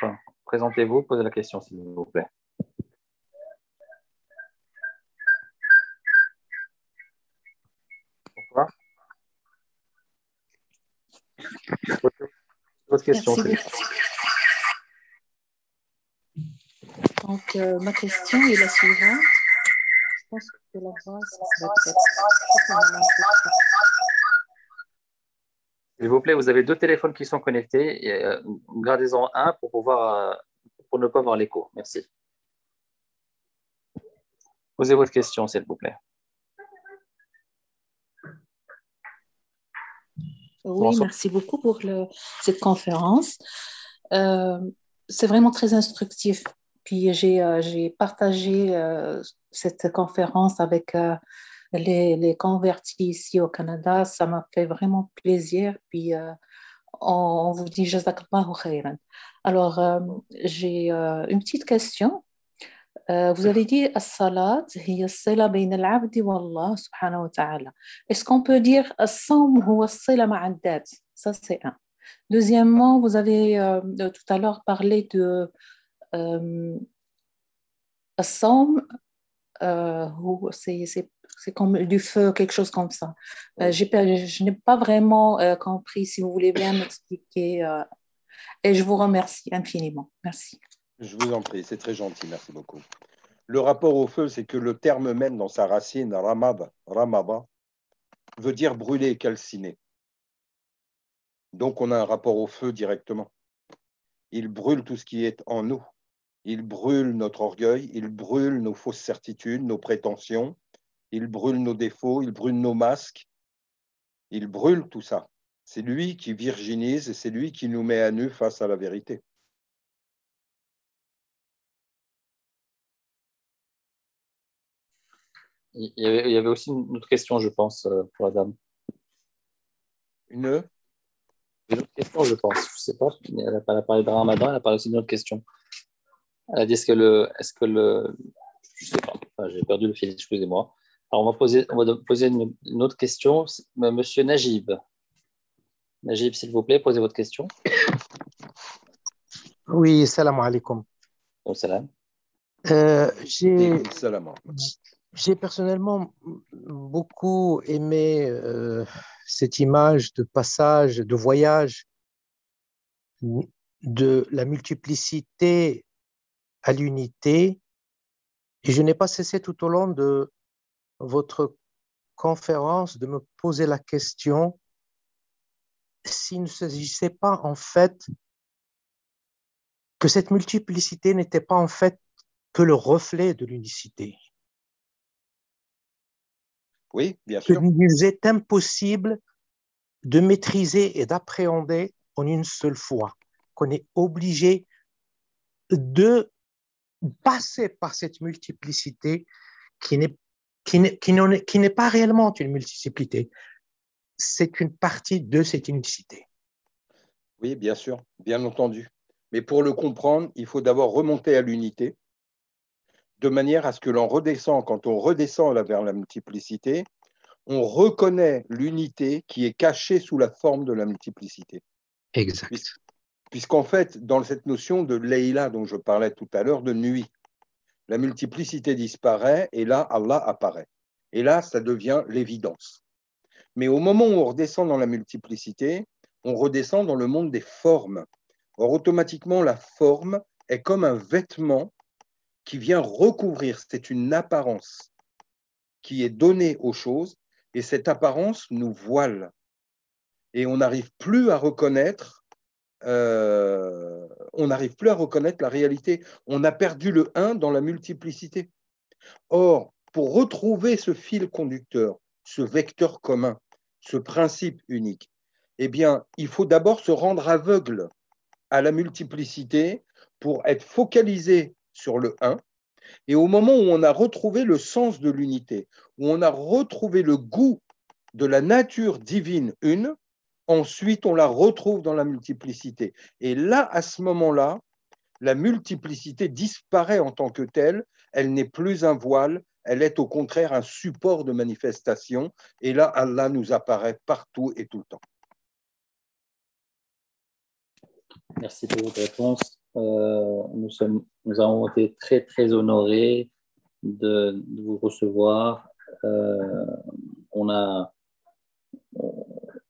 B: Présentez-vous, posez la question, s'il vous plaît. Pourquoi Votre question, s'il vous plaît. Donc, euh, ma question est la suivante. Je pense que la voix, S'il vous plaît, vous avez deux téléphones qui sont connectés. Euh, gradez en un pour, pouvoir, euh, pour ne pas avoir l'écho. Merci. Posez votre question, s'il vous plaît. Oui, merci beaucoup pour cette conférence. c'est vraiment très instructif. Puis j'ai euh, partagé euh, cette conférence avec euh, les, les, convertis ici au Canada. Ça m'a fait vraiment plaisir. Puis on, vous dit Jazakallahu khairan. Alors, j'ai une petite question. vous avez dit wa subhanahu wa ta'ala. Est-ce qu'on peut dire as Ça, c'est un. Deuxièmement, vous avez tout à l'heure parlé de euh, euh, c'est comme du feu, quelque chose comme ça. Euh, je n'ai pas vraiment euh, compris, si vous voulez bien m'expliquer. et je vous remercie infiniment. Merci.
A: Je vous en prie, c'est très gentil, merci beaucoup. Le rapport au feu, c'est que le terme même dans sa racine, ramab, ramaba, veut dire brûler, calciner. Donc on a un rapport au feu directement. Il brûle tout ce qui est en nous. Il brûle notre orgueil, il brûle nos fausses certitudes, nos prétentions, il brûle nos défauts, il brûle nos masques, il brûle tout ça. C'est lui qui virginise et c'est lui qui nous met à nu face à la vérité.
B: Il y, avait, aussi une autre question, je pense, euh, pour la dame. Une Une autre question, je pense. Je ne sais pas. Elle a, parlé de Ramadan, elle a parlé aussi d'une autre question. Elle a dit est-ce que le. Est-ce que le je sais pas, j'ai perdu le fil, excusez-moi. Alors, on va poser, on va poser une, autre question. Monsieur Najib. Najib, s'il vous plaît, posez votre question. Oui, salam alaikum. Bon euh, salam.
A: j'ai, j'ai personnellement beaucoup aimé euh, cette image de passage, de voyage, de la multiplicité à
B: l'unité.
A: Et je n'ai pas cessé tout au long de votre conférence de me poser la question s'il ne s'agissait pas en fait que cette multiplicité n'était pas en fait que le reflet de l'unicité. Oui, bien sûr. Que nous est impossible de maîtriser et d'appréhender en une seule fois, qu'on est obligé de passer par cette multiplicité qui n'est pas réellement une multiplicité, c'est une partie de cette unicité. Oui, bien sûr, bien entendu. Mais pour le comprendre, il faut d'abord remonter à l'unité, de manière à ce que l'on redescend, quand on redescend vers la multiplicité, on reconnaît l'unité qui est cachée sous la forme de la multiplicité. Exact puisqu'en fait, dans cette notion de Leïla dont je parlais tout à l'heure, de nuit, la multiplicité disparaît et là, Allah apparaît. Et là, ça devient l'évidence. Mais au moment où on redescend dans la multiplicité, on redescend dans le monde des formes. Or, automatiquement, la forme est comme un vêtement qui vient recouvrir, c'est une apparence qui est donnée aux choses, et cette apparence nous voile. Et on n'arrive plus à reconnaître euh, on n'arrive plus à reconnaître la réalité. On a perdu le 1 dans la multiplicité. Or, pour retrouver ce fil conducteur, ce vecteur commun, ce principe unique, eh bien, il faut d'abord se rendre aveugle à la multiplicité pour être focalisé sur le 1. Et au moment où on a retrouvé le sens de l'unité, où on a retrouvé le goût de la nature divine une, Ensuite, on la retrouve dans la multiplicité. Et là, à ce moment-là, la multiplicité disparaît en tant que telle, elle n'est plus un voile, elle est au contraire un support de manifestation, et là, Allah nous apparaît partout et tout le temps.
B: Merci pour votre réponse. Euh, nous, sommes, nous avons été très, très honorés de, vous recevoir. Euh, on a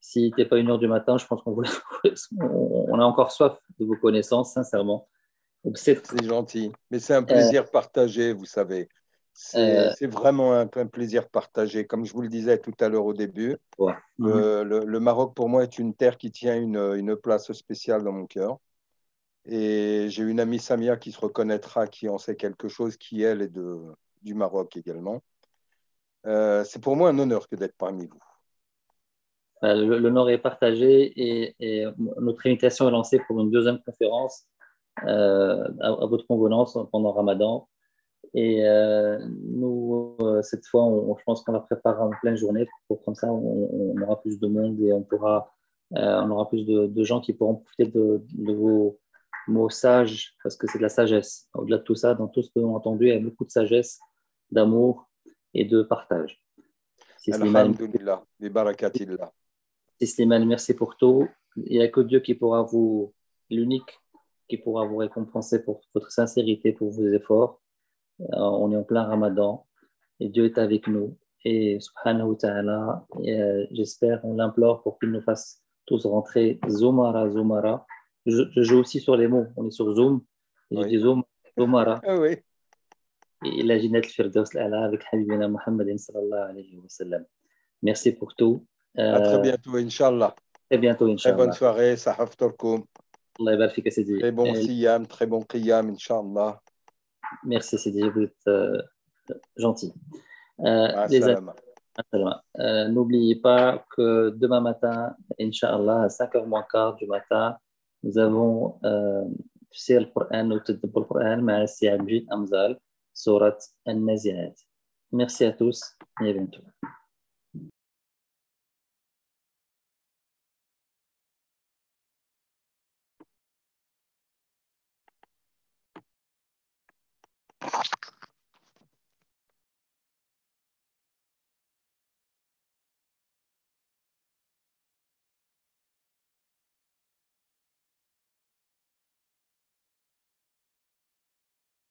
B: si n'était pas une heure du matin, je pense qu'on (laughs) on
A: a encore soif de vos connaissances, sincèrement. C'est gentil, mais c'est un euh. plaisir partagé, vous savez. C'est euh. vraiment un, plaisir partagé. Comme je vous le disais tout à l'heure au début, euh, mhm. le, Maroc pour moi est une terre qui tient une, place spéciale dans mon cœur. Et j'ai une amie Samia qui se reconnaîtra, qui en sait quelque chose, qui elle est de, du Maroc également. c'est pour moi un honneur que d'être parmi vous. Bah, le, Nord est partagé et, notre
B: invitation est lancée pour une deuxième conférence euh, à, votre convenance pendant Ramadan. Et euh, nous, euh, cette fois, je pense qu'on la prépare en pleine journée pour, comme ça, on, aura plus de monde et on pourra, on aura plus de, gens qui pourront profiter de, vos mots sages parce que c'est de la sagesse. Au-delà de tout ça, dans tout ce que nous avons entendu, il y a beaucoup de sagesse, d'amour et de partage. les barakatillah. Slimane, merci pour tout. Il n'y a que Dieu qui pourra vous, l'unique qui pourra vous récompenser pour votre sincérité, pour vos efforts. Euh, on est en plein ramadan et Dieu est avec nous. Et subhanahu wa ta'ala, euh, j'espère, on l'implore pour qu'il nous fasse tous rentrer Zomara, Zomara. Je, joue aussi sur les mots, on est sur Zoom. Et Je dis Zoom, Zomara. Ah oui. Et la Ginette Firdaus, ala avec Habibina Muhammadin sallallahu Merci pour tout à très euh, bientôt,
A: Inch'Allah. Très bientôt, Inch'Allah. Très bonne soirée, Sahaf Turkoum. Très bon siyam, très bon qiyam, Inch'Allah.
B: Merci, Sidi, vous êtes euh, gentil. Euh, euh, N'oubliez pas que demain matin, Inch'Allah, à 5h moins quart du matin, nous avons tafsir le ou tadabbu le Coran, ma Amjid Amzal, surat An-Naziat. Merci à tous et à bientôt. you